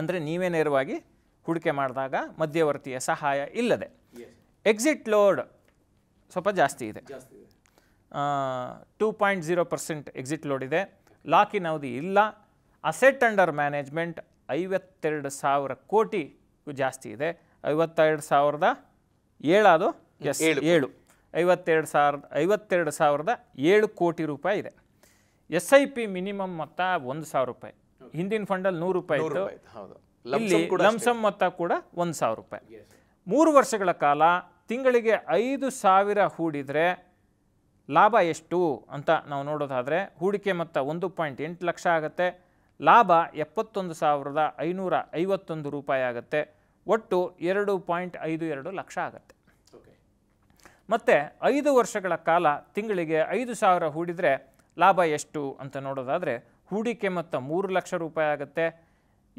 ಅಂದರೆ ನೀವೇ ನೇರವಾಗಿ ಹೂಡಿಕೆ ಮಾಡಿದಾಗ ಮಧ್ಯವರ್ತಿಯ ಸಹಾಯ ಇಲ್ಲದೆ ಎಕ್ಸಿಟ್ ಲೋಡ್ ಸ್ವಲ್ಪ ಜಾಸ್ತಿ ಇದೆ two point zero percent exit load ಇದೆ ಲಾಕಿನ್ ಅವಧಿ ಇಲ್ಲ ಅಸೆಟ್ ಅಂಡರ್ ಮ್ಯಾನೇಜ್ಮೆಂಟ್ ಐವತ್ತೆರಡು ಸಾವಿರ ಕೋಟಿ ಜಾಸ್ತಿ ಇದೆ ಐವತ್ತೆರಡು ಸಾವಿರದ ಏಳಾದು ಎಸ್ ಏಳು ಐವತ್ತೆರಡು ಸಾವಿರದ ಐವತ್ತೆರಡು ಸಾವಿರದ ಏಳು ಕೋಟಿ ರೂಪಾಯಿ ಇದೆ ಎಸ್ ಐ ಪಿ ಮಿನಿಮಮ್ ಮೊತ್ತ ಒಂದು ಸಾವಿರ ರೂಪಾಯಿ ಹಿಂದಿನ ಫಂಡಲ್ಲಿ ನೂರು ರೂಪಾಯಿ ಇತ್ತು ಇಲ್ಲಿ ಲಂಸಮ್ ಮೊತ್ತ ಕೂಡ ಒಂದು ಸಾವಿರ ರೂಪಾಯಿ ಮೂರು ವರ್ಷಗಳ ಕಾಲ ತಿಂಗಳಿಗೆ ಐದು ಸಾವಿರ ಹೂಡಿದರೆ ಲಾಭ ಎಷ್ಟು ಅಂತ ನಾವು ನೋಡೋದಾದರೆ ಹೂಡಿಕೆ ಮೊತ್ತ ಒಂದು ಪಾಯಿಂಟ್ ಎಂಟು ಲಕ್ಷ ಆಗುತ್ತೆ ಲಾಭ ಎಪ್ಪತ್ತೊಂದು ಸಾವಿರದ ಐನೂರ ಐವತ್ತೊಂದು ರೂಪಾಯಿ ಆಗುತ್ತೆ ಒಟ್ಟು ಎರಡು ಪಾಯಿಂಟ್ ಐದು ಎರಡು ಲಕ್ಷ ಆಗುತ್ತೆ ಮತ್ತು ಐದು ವರ್ಷಗಳ ಕಾಲ ತಿಂಗಳಿಗೆ ಐದು ಸಾವಿರ ಹೂಡಿದರೆ ಲಾಭ ಎಷ್ಟು ಅಂತ ನೋಡೋದಾದರೆ ಹೂಡಿಕೆ ಮೊತ್ತ ಮೂರು ಲಕ್ಷ ರೂಪಾಯಿ ಆಗುತ್ತೆ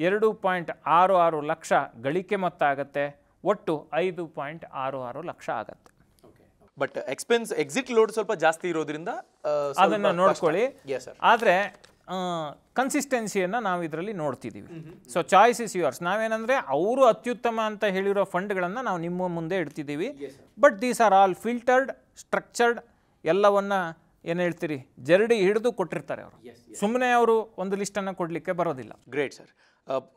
ಎರಡು ಪಾಯಿಂಟ್ ಆರು ಆರು ಲಕ್ಷ ಗಳಿಕೆ ಮೊತ್ತ ಆಗುತ್ತೆ ಒಟ್ಟು ಐದು ಪಾಯಿಂಟ್ ಆರು ಆರು ಲಕ್ಷ ಆಗುತ್ತೆ ಬಟ್ ಎಕ್ಸ್ಪೆನ್ಸ್ ಎಕ್ಸಿಟ್ ಲೋಡ್ ಸ್ವಲ್ಪ ಜಾಸ್ತಿ ಇರೋದ್ರಿಂದ ಅದನ್ನು ನೋಡ್ಕೊಳ್ಳಿ ಆದರೆ ಕನ್ಸಿಸ್ಟೆನ್ಸಿಯನ್ನು ನಾವು ಇದರಲ್ಲಿ ನೋಡ್ತಿದ್ದೀವಿ ಸೊ ಚಾಯ್ಸ್ ಇಸ್ ಯುವರ್ಸ್ ನಾವೇನಂದರೆ ಅವರು ಅತ್ಯುತ್ತಮ ಅಂತ ಹೇಳಿರೋ ಫಂಡ್ಗಳನ್ನು ನಾವು ನಿಮ್ಮ ಮುಂದೆ ಇಡ್ತಿದ್ದೀವಿ but these are all filtered structured ಎಲ್ಲವನ್ನು ಏನು ಹೇಳ್ತೀರಿ ಜರಡಿ ಹಿಡಿದು ಕೊಟ್ಟಿರ್ತಾರೆ ಅವರು ಸುಮ್ಮನೆ ಅವರು ಒಂದು ಲಿಸ್ಟನ್ನು ಕೊಡಲಿಕ್ಕೆ ಬರೋದಿಲ್ಲ ಗ್ರೇಟ್ ಸರ್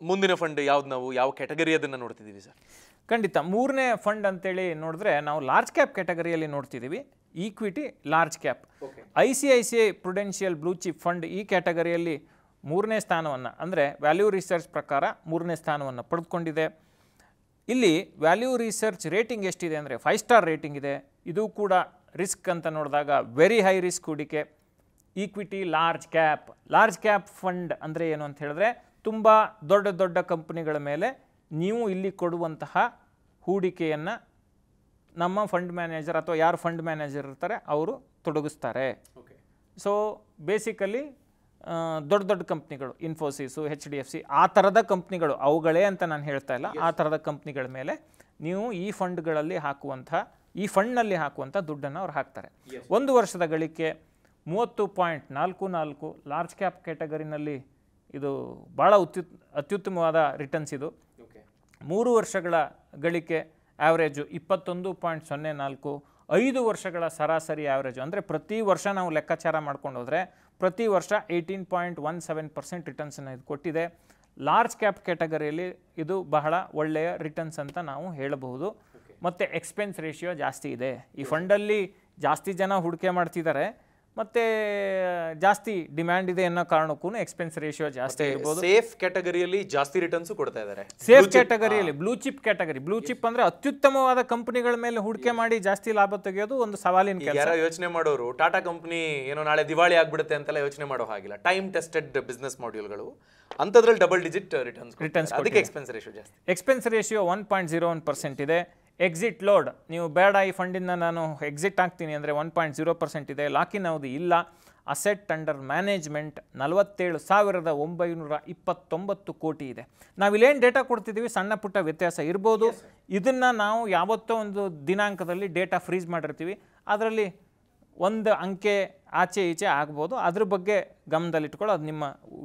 ಮುಂದಿನ ಫಂಡ್ ಯಾವ್ದು ನಾವು ಯಾವ ಕ್ಯಾಟಗರಿ ಅದನ್ನು ನೋಡ್ತಿದ್ದೀವಿ ಸರ್ ಖಂಡಿತ ಮೂರನೇ ಫಂಡ್ ಅಂತೇಳಿ ನೋಡಿದ್ರೆ ನಾವು ಲಾರ್ಜ್ ಕ್ಯಾಪ್ ಕ್ಯಾಟಗರಿಯಲ್ಲಿ ನೋಡ್ತಿದ್ದೀವಿ equity large cap I C I C I prudential blue chip fund ಈ ಕ್ಯಾಟಗರಿಯಲ್ಲಿ ಮೂರನೇ ಸ್ಥಾನವನ್ನು ಅಂದರೆ ವ್ಯಾಲ್ಯೂ ರಿಸರ್ಚ್ ಪ್ರಕಾರ ಮೂರನೇ ಸ್ಥಾನವನ್ನು ಪಡೆದುಕೊಂಡಿದೆ ಇಲ್ಲಿ ವ್ಯಾಲ್ಯೂ ರಿಸರ್ಚ್ ರೇಟಿಂಗ್ ಎಷ್ಟಿದೆ ಅಂದರೆ ಫೈವ್ ಸ್ಟಾರ್ ರೇಟಿಂಗ್ ಇದೆ ಇದು ಕೂಡ ರಿಸ್ಕ್ ಅಂತ ನೋಡಿದಾಗ ವೆರಿ ಹೈ ರಿಸ್ಕ್ ಹೂಡಿಕೆ equity large cap large cap fund ಅಂದರೆ ಏನು ಅಂತ ಹೇಳಿದ್ರೆ ತುಂಬ ದೊಡ್ಡ ದೊಡ್ಡ ಕಂಪ್ನಿಗಳ ಮೇಲೆ ನೀವು ಇಲ್ಲಿ ಕೊಡುವಂತಹ ಹೂಡಿಕೆಯನ್ನು ನಮ್ಮ ಫಂಡ್ ಮ್ಯಾನೇಜರ್ ಅಥವಾ ಯಾರು ಫಂಡ್ ಮ್ಯಾನೇಜರ್ ಇರ್ತಾರೆ ಅವರು ತೊಡಗಿಸ್ತಾರೆ ಓಕೆ ಸೊ ಬೇಸಿಕಲಿ ದೊಡ್ಡ ದೊಡ್ಡ ಕಂಪ್ನಿಗಳು Infosys H D F C ಆ ಥರದ ಕಂಪ್ನಿಗಳು ಅವುಗಳೇ ಅಂತ ನಾನು ಹೇಳ್ತಾ ಇಲ್ಲ ಆ ಥರದ ಕಂಪ್ನಿಗಳ ಮೇಲೆ ನೀವು ಈ ಫಂಡ್ಗಳಲ್ಲಿ ಹಾಕುವಂಥ ಈ ಫಂಡ್ನಲ್ಲಿ ಹಾಕುವಂಥ ದುಡ್ಡನ್ನು ಅವ್ರು ಹಾಕ್ತಾರೆ ಒಂದು ವರ್ಷದ ಗಳಿಕೆ ಮೂವತ್ತು ಪಾಯಿಂಟ್ ನಾಲ್ಕು ನಾಲ್ಕು ಲಾರ್ಜ್ ಕ್ಯಾಪ್ ಕ್ಯಾಟಗರಿನಲ್ಲಿ ಇದು ಭಾಳ ಉತ್ಯುತ್ ಅತ್ಯುತ್ತಮವಾದ ರಿಟರ್ನ್ಸ್ ಇದು ಮೂರು ವರ್ಷಗಳ ಗಳಿಕೆ ಆ್ಯಾವ್ರೇಜು ಇಪ್ಪತ್ತೊಂದು ಪಾಯಿಂಟ್ ಸೊನ್ನೆ ನಾಲ್ಕು ಐದು ವರ್ಷಗಳ ಸರಾಸರಿ ಆ್ಯಾವ್ರೇಜು ಅಂದರೆ ಪ್ರತಿ ವರ್ಷ ನಾವು ಲೆಕ್ಕಾಚಾರ ಮಾಡ್ಕೊಂಡು ಹೋದರೆ ಪ್ರತಿ ವರ್ಷ eighteen point one seven percent ರಿಟರ್ನ್ಸನ್ನು ಇದು ಕೊಟ್ಟಿದೆ ಲಾರ್ಜ್ ಕ್ಯಾಪ್ ಕ್ಯಾಟಗರಿಯಲ್ಲಿ ಇದು ಬಹಳ ಒಳ್ಳೆಯ ರಿಟರ್ನ್ಸ್ ಅಂತ ನಾವು ಹೇಳಬಹುದು ಮತ್ತು ಎಕ್ಸ್ಪೆನ್ಸ್ ರೇಷಿಯೋ ಜಾಸ್ತಿ ಇದೆ ಈ ಫಂಡಲ್ಲಿ ಜಾಸ್ತಿ ಜನ ಹೂಡಿಕೆ ಮಾಡ್ತಿದ್ದಾರೆ ಮತ್ತೆ ಜಾಸ್ತಿ ಡಿಮ್ಯಾಂಡ್ ಇದೆ ಅನ್ನೋ ಕಾರಣಕ್ಕೂ ಎಕ್ಸ್ಪೆನ್ಸ್ ರೇಷಿಯೋ ಜಾಸ್ತಿ ಇರ್ಬೋದು ಸೇಫ್ ಕ್ಯಾಟಗರಿಯಲ್ಲಿ ಜಾಸ್ತಿ ರಿಟರ್ನ್ಸ್ ಕೊಡ್ತಾ ಇದ್ದಾರೆ ಸೇಫ್ ಕ್ಯಾಟಗರಿಯಲ್ಲಿ blue chip category blue chip ಅಂದ್ರೆ ಅತ್ಯುತ್ತಮವಾದ ಕಂಪನಿಗಳ ಮೇಲೆ ಹೂಡಿಕೆ ಮಾಡಿ ಜಾಸ್ತಿ ಲಾಭ ತೆಗೆಯೋದು ಒಂದು ಸವಾಲಿನ ಕೆಲಸ ಯೋಚನೆ ಮಾಡೋರು ಟಾಟಾ ಕಂಪನಿ ಏನೋ ನಾಳೆ ದಿವಾಳಿ ಆಗ್ಬಿಡುತ್ತೆ ಅಂತೆಲ್ಲ ಯೋಚನೆ ಮಾಡೋ ಹಾಗಿಲ್ಲ ಟೈಮ್ ಟೆಸ್ಟೆಡ್ ಬಿಸ್ನೆಸ್ ಮಾಡ್ಯೂಲ್ಗಳು ಅಂತದ್ರಲ್ಲಿ ಡಬಲ್ ಡಿಜಿಟ್ ರಿಟರ್ನ್ಸ್ ರಿಟರ್ನ್ಸ್ ಅದಕ್ಕೆ ಎಕ್ಸ್ಪೆನ್ಸ್ ರೇಷಿಯೋ ಜಾಸ್ತಿ expense ratio one point zero one percent ಇದೆ ಎಕ್ಸಿಟ್ ಲೋಡ್ ನೀವು ಬೇಡ ಈ ಫಂಡಿಂದ ನಾನು ಎಕ್ಸಿಟ್ ಆಗ್ತೀನಿ ಅಂದರೆ ಒನ್ ಪಾಯಿಂಟ್ ಜೀರೋ ಪರ್ಸೆಂಟ್ ಇದೆ ಲಾಕಿನ್ ಅವಧಿ ಇಲ್ಲ ಅಸೆಟ್ ಅಂಡರ್ ಮ್ಯಾನೇಜ್ಮೆಂಟ್ ನಲವತ್ತೇಳು ಸಾವಿರದ ಒಂಬೈನೂರ ಇಪ್ಪತ್ತೊಂಬತ್ತು ಕೋಟಿ ಇದೆ ನಾವಿಲ್ಲೇನು ಡೇಟಾ ಕೊಡ್ತಿದ್ದೀವಿ ಸಣ್ಣ ಪುಟ್ಟ ವ್ಯತ್ಯಾಸ ಇರ್ಬೋದು ಇದನ್ನು ನಾವು ಯಾವತ್ತೋ ಒಂದು ದಿನಾಂಕದಲ್ಲಿ ಡೇಟಾ ಫ್ರೀಸ್ ಮಾಡಿರ್ತೀವಿ ಅದರಲ್ಲಿ ಒಂದು ಅಂಕೆ ಆಚೆ ಈಚೆ ಆಗ್ಬೋದು ಅದ್ರ ಬಗ್ಗೆ ಗಮನದಲ್ಲಿಟ್ಕೊಳ್ಳೋ ಅದು ನಿಮ್ಮ